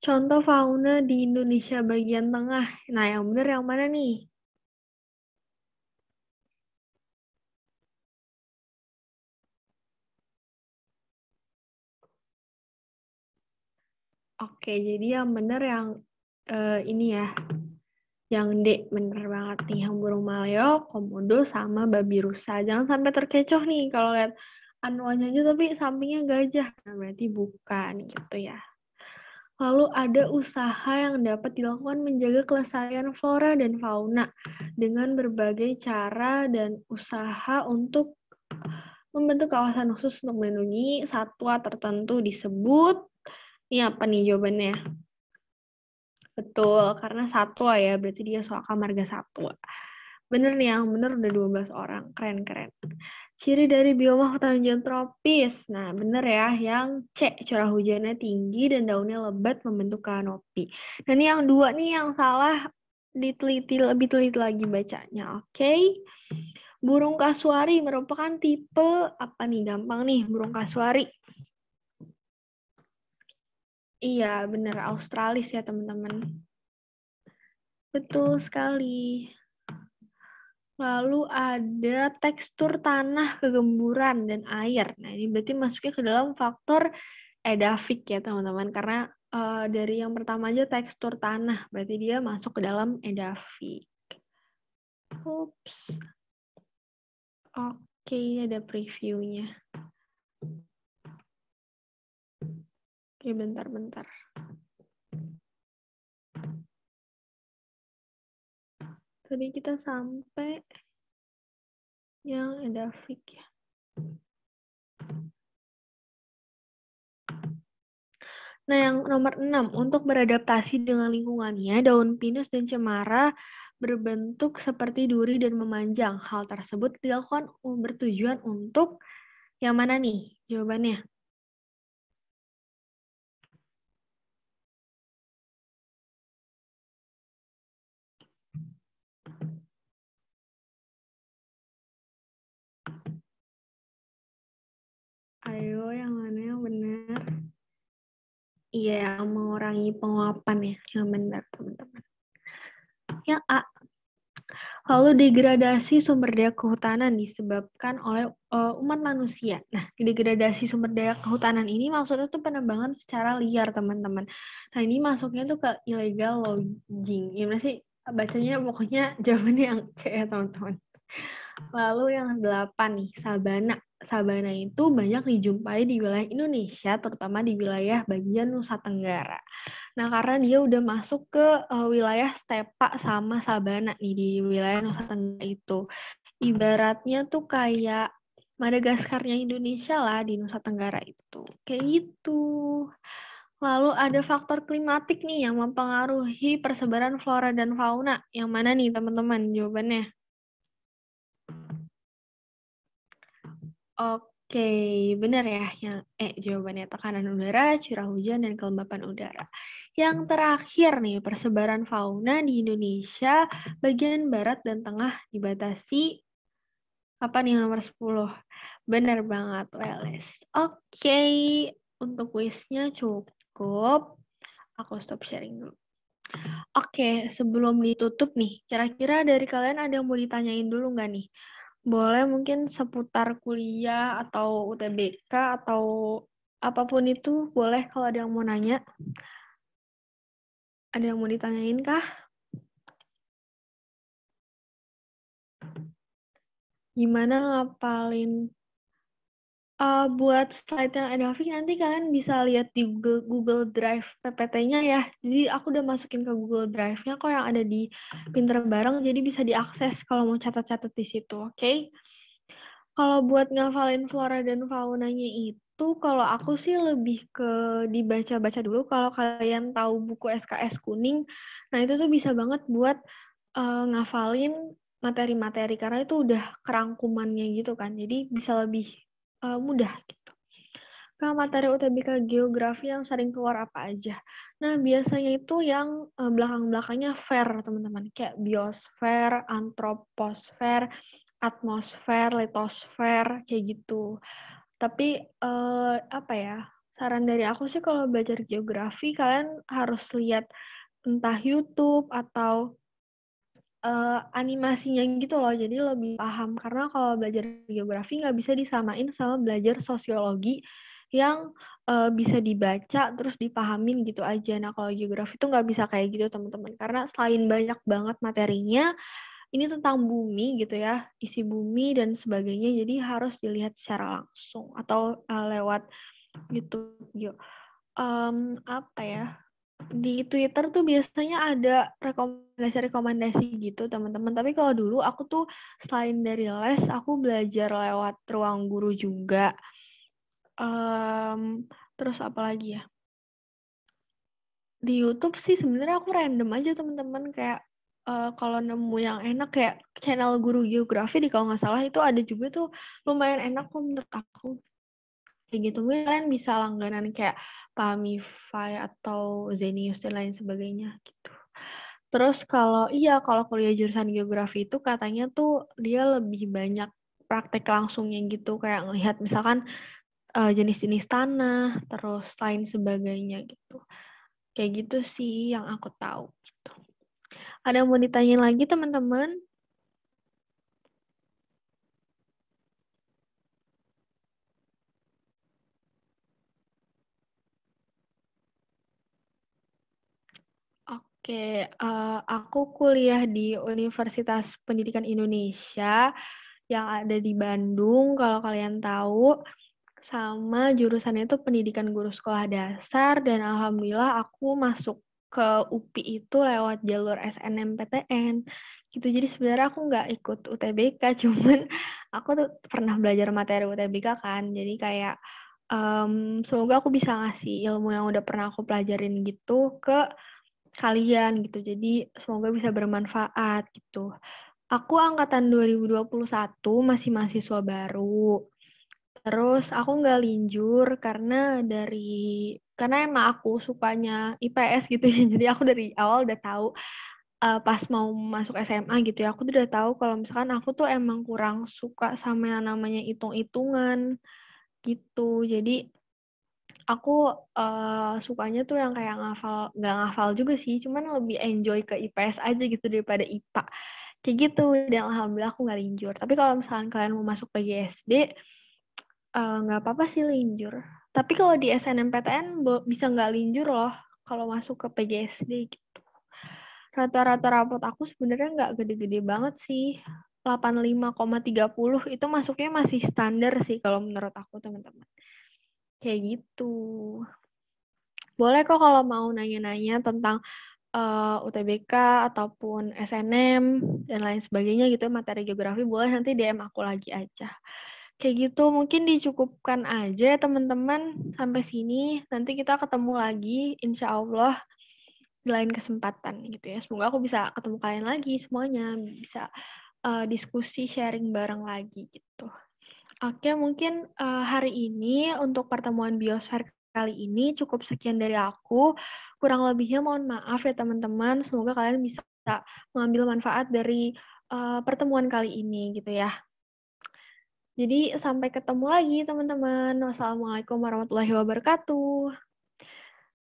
Contoh fauna di Indonesia bagian tengah. Nah, yang benar yang mana nih? Oke, jadi yang benar yang uh, ini ya. Yang D, benar banget nih. Yang burung maleo, komodo, sama babi rusa. Jangan sampai terkecoh nih kalau lihat anuannya aja tapi sampingnya gajah. Nah, berarti bukan gitu ya. Lalu ada usaha yang dapat dilakukan menjaga kelestarian flora dan fauna dengan berbagai cara dan usaha untuk membentuk kawasan khusus untuk melindungi satwa tertentu disebut. Ini apa nih jawabannya? Betul, karena satwa ya, berarti dia soal marga satwa. Bener nih yang bener udah 12 orang, keren-keren. Ciri dari bioma hutan hujan tropis. Nah, benar ya, yang C, curah hujannya tinggi dan daunnya lebat membentuk kanopi. Nah, ini yang dua nih yang salah diteliti lebih teliti lagi bacanya, oke? Okay? Burung kasuari merupakan tipe apa nih? Gampang nih, burung kasuari. Iya, benar Australis ya, teman-teman. Betul sekali lalu ada tekstur tanah, kegemburan, dan air. Nah, ini berarti masuknya ke dalam faktor edafik ya, teman-teman, karena uh, dari yang pertama aja tekstur tanah, berarti dia masuk ke dalam edafik. Oops. Oke, ada previewnya. Oke, bentar-bentar. Tadi kita sampai yang ada fik ya. Nah, yang nomor 6, untuk beradaptasi dengan lingkungannya, daun pinus dan cemara berbentuk seperti duri dan memanjang. Hal tersebut dilakukan bertujuan untuk yang mana nih jawabannya? Iya, yang mengurangi penguapan ya, yang nah, benar teman-teman. Ya, A, lalu degradasi sumber daya kehutanan disebabkan oleh uh, umat manusia. Nah, degradasi sumber daya kehutanan ini maksudnya tuh penebangan secara liar teman-teman. Nah, ini masuknya tuh ke illegal logging. Gimana ya, sih bacanya? Pokoknya jawabannya yang C ya teman-teman. Lalu yang delapan nih, sabana sabana itu banyak dijumpai di wilayah Indonesia, terutama di wilayah bagian Nusa Tenggara. Nah, karena dia udah masuk ke uh, wilayah stepa sama sabana nih di wilayah Nusa Tenggara itu. Ibaratnya tuh kayak Madagaskarnya Indonesia lah di Nusa Tenggara itu. Kayak gitu. Lalu ada faktor klimatik nih yang mempengaruhi persebaran flora dan fauna. Yang mana nih teman-teman jawabannya? Oke, benar ya yang eh jawabannya tekanan udara, curah hujan dan kelembapan udara. Yang terakhir nih, persebaran fauna di Indonesia bagian barat dan tengah dibatasi apa nih nomor 10? Benar banget, Weles. Oke, untuk quiznya cukup. Aku stop sharing dulu. Oke, sebelum ditutup nih, kira-kira dari kalian ada yang mau ditanyain dulu nggak nih? boleh mungkin seputar kuliah atau UTBK atau apapun itu boleh kalau ada yang mau nanya. Ada yang mau ditanyain kah? Gimana ngapalin uh, buat slide yang Edavi nanti kalian bisa lihat di Google, Google Drive PPT-nya ya. Jadi aku udah masukin ke Google Drive-nya kok yang ada di Pinter Bareng, jadi bisa diakses kalau mau catat-catat di situ, oke? Okay? Kalau buat ngafalin flora dan faunanya itu, kalau aku sih lebih ke dibaca-baca dulu. Kalau kalian tahu buku SKS kuning, nah itu tuh bisa banget buat uh, ngafalin materi-materi karena itu udah kerangkumannya gitu kan. Jadi bisa lebih uh, mudah gitu. Kak, materi UTBK geografi yang sering keluar apa aja? Nah, biasanya itu yang uh, belakang-belakangnya fair, teman-teman. Kayak biosfer, antroposfer, atmosfer, litosfer, kayak gitu. Tapi, uh, apa ya, saran dari aku sih kalau belajar geografi, kalian harus lihat entah YouTube atau uh, animasinya gitu loh jadi lebih paham karena kalau belajar geografi nggak bisa disamain sama belajar sosiologi yang uh, bisa dibaca terus dipahamin gitu aja nah kalau geografi itu nggak bisa kayak gitu teman-teman karena selain banyak banget materinya ini tentang bumi gitu ya isi bumi dan sebagainya jadi harus dilihat secara langsung atau uh, lewat YouTube gitu um, apa ya di Twitter tuh biasanya ada rekomendasi-rekomendasi gitu teman-teman. Tapi kalau dulu aku tuh selain dari les, aku belajar lewat ruang guru juga. Um, terus apa lagi ya? Di YouTube sih sebenarnya aku random aja teman-teman kayak uh, kalau nemu yang enak kayak channel guru geografi di kalau nggak salah itu ada juga tuh lumayan enak kok menurut aku kayak gitu mungkin kalian bisa langganan kayak Pamify atau Zenius dan lain sebagainya gitu. Terus kalau iya kalau kuliah jurusan geografi itu katanya tuh dia lebih banyak praktek langsungnya gitu kayak ngelihat misalkan eh, jenis-jenis tanah terus lain sebagainya gitu. Kayak gitu sih yang aku tahu gitu. Ada yang mau ditanyain lagi teman-teman? Oke, uh, aku kuliah di Universitas Pendidikan Indonesia yang ada di Bandung kalau kalian tahu sama jurusannya itu pendidikan guru sekolah dasar dan alhamdulillah aku masuk ke UPI itu lewat jalur SNMPTN gitu jadi sebenarnya aku nggak ikut UTBK cuman aku tuh pernah belajar materi UTBK kan jadi kayak um, semoga aku bisa ngasih ilmu yang udah pernah aku pelajarin gitu ke kalian gitu. Jadi semoga bisa bermanfaat gitu. Aku angkatan 2021 masih mahasiswa baru. Terus aku nggak linjur karena dari karena emang aku sukanya IPS gitu ya. Jadi aku dari awal udah tahu uh, pas mau masuk SMA gitu ya. Aku udah tahu kalau misalkan aku tuh emang kurang suka sama yang namanya hitung-hitungan gitu. Jadi aku uh, sukanya tuh yang kayak ngafal nggak ngafal juga sih cuman lebih enjoy ke IPS aja gitu daripada IPA kayak gitu dan alhamdulillah aku nggak linjur tapi kalau misalkan kalian mau masuk ke PGSD eh, nggak uh, apa-apa sih linjur tapi kalau di SNMPTN bisa nggak linjur loh kalau masuk ke PGSD gitu rata-rata rapot aku sebenarnya nggak gede-gede banget sih 85,30 itu masuknya masih standar sih kalau menurut aku teman-teman kayak gitu boleh kok kalau mau nanya-nanya tentang uh, eh, UTBK ataupun SNM dan lain sebagainya gitu materi geografi boleh nanti DM aku lagi aja kayak gitu mungkin dicukupkan aja ya, teman-teman sampai sini nanti kita ketemu lagi insya Allah di lain kesempatan gitu ya semoga aku bisa ketemu kalian lagi semuanya bisa uh, diskusi sharing bareng lagi gitu Oke, mungkin uh, hari ini untuk pertemuan biosfer kali ini cukup sekian dari aku. Kurang lebihnya mohon maaf ya teman-teman. Semoga kalian bisa mengambil manfaat dari uh, pertemuan kali ini gitu ya. Jadi sampai ketemu lagi teman-teman. Wassalamualaikum warahmatullahi wabarakatuh.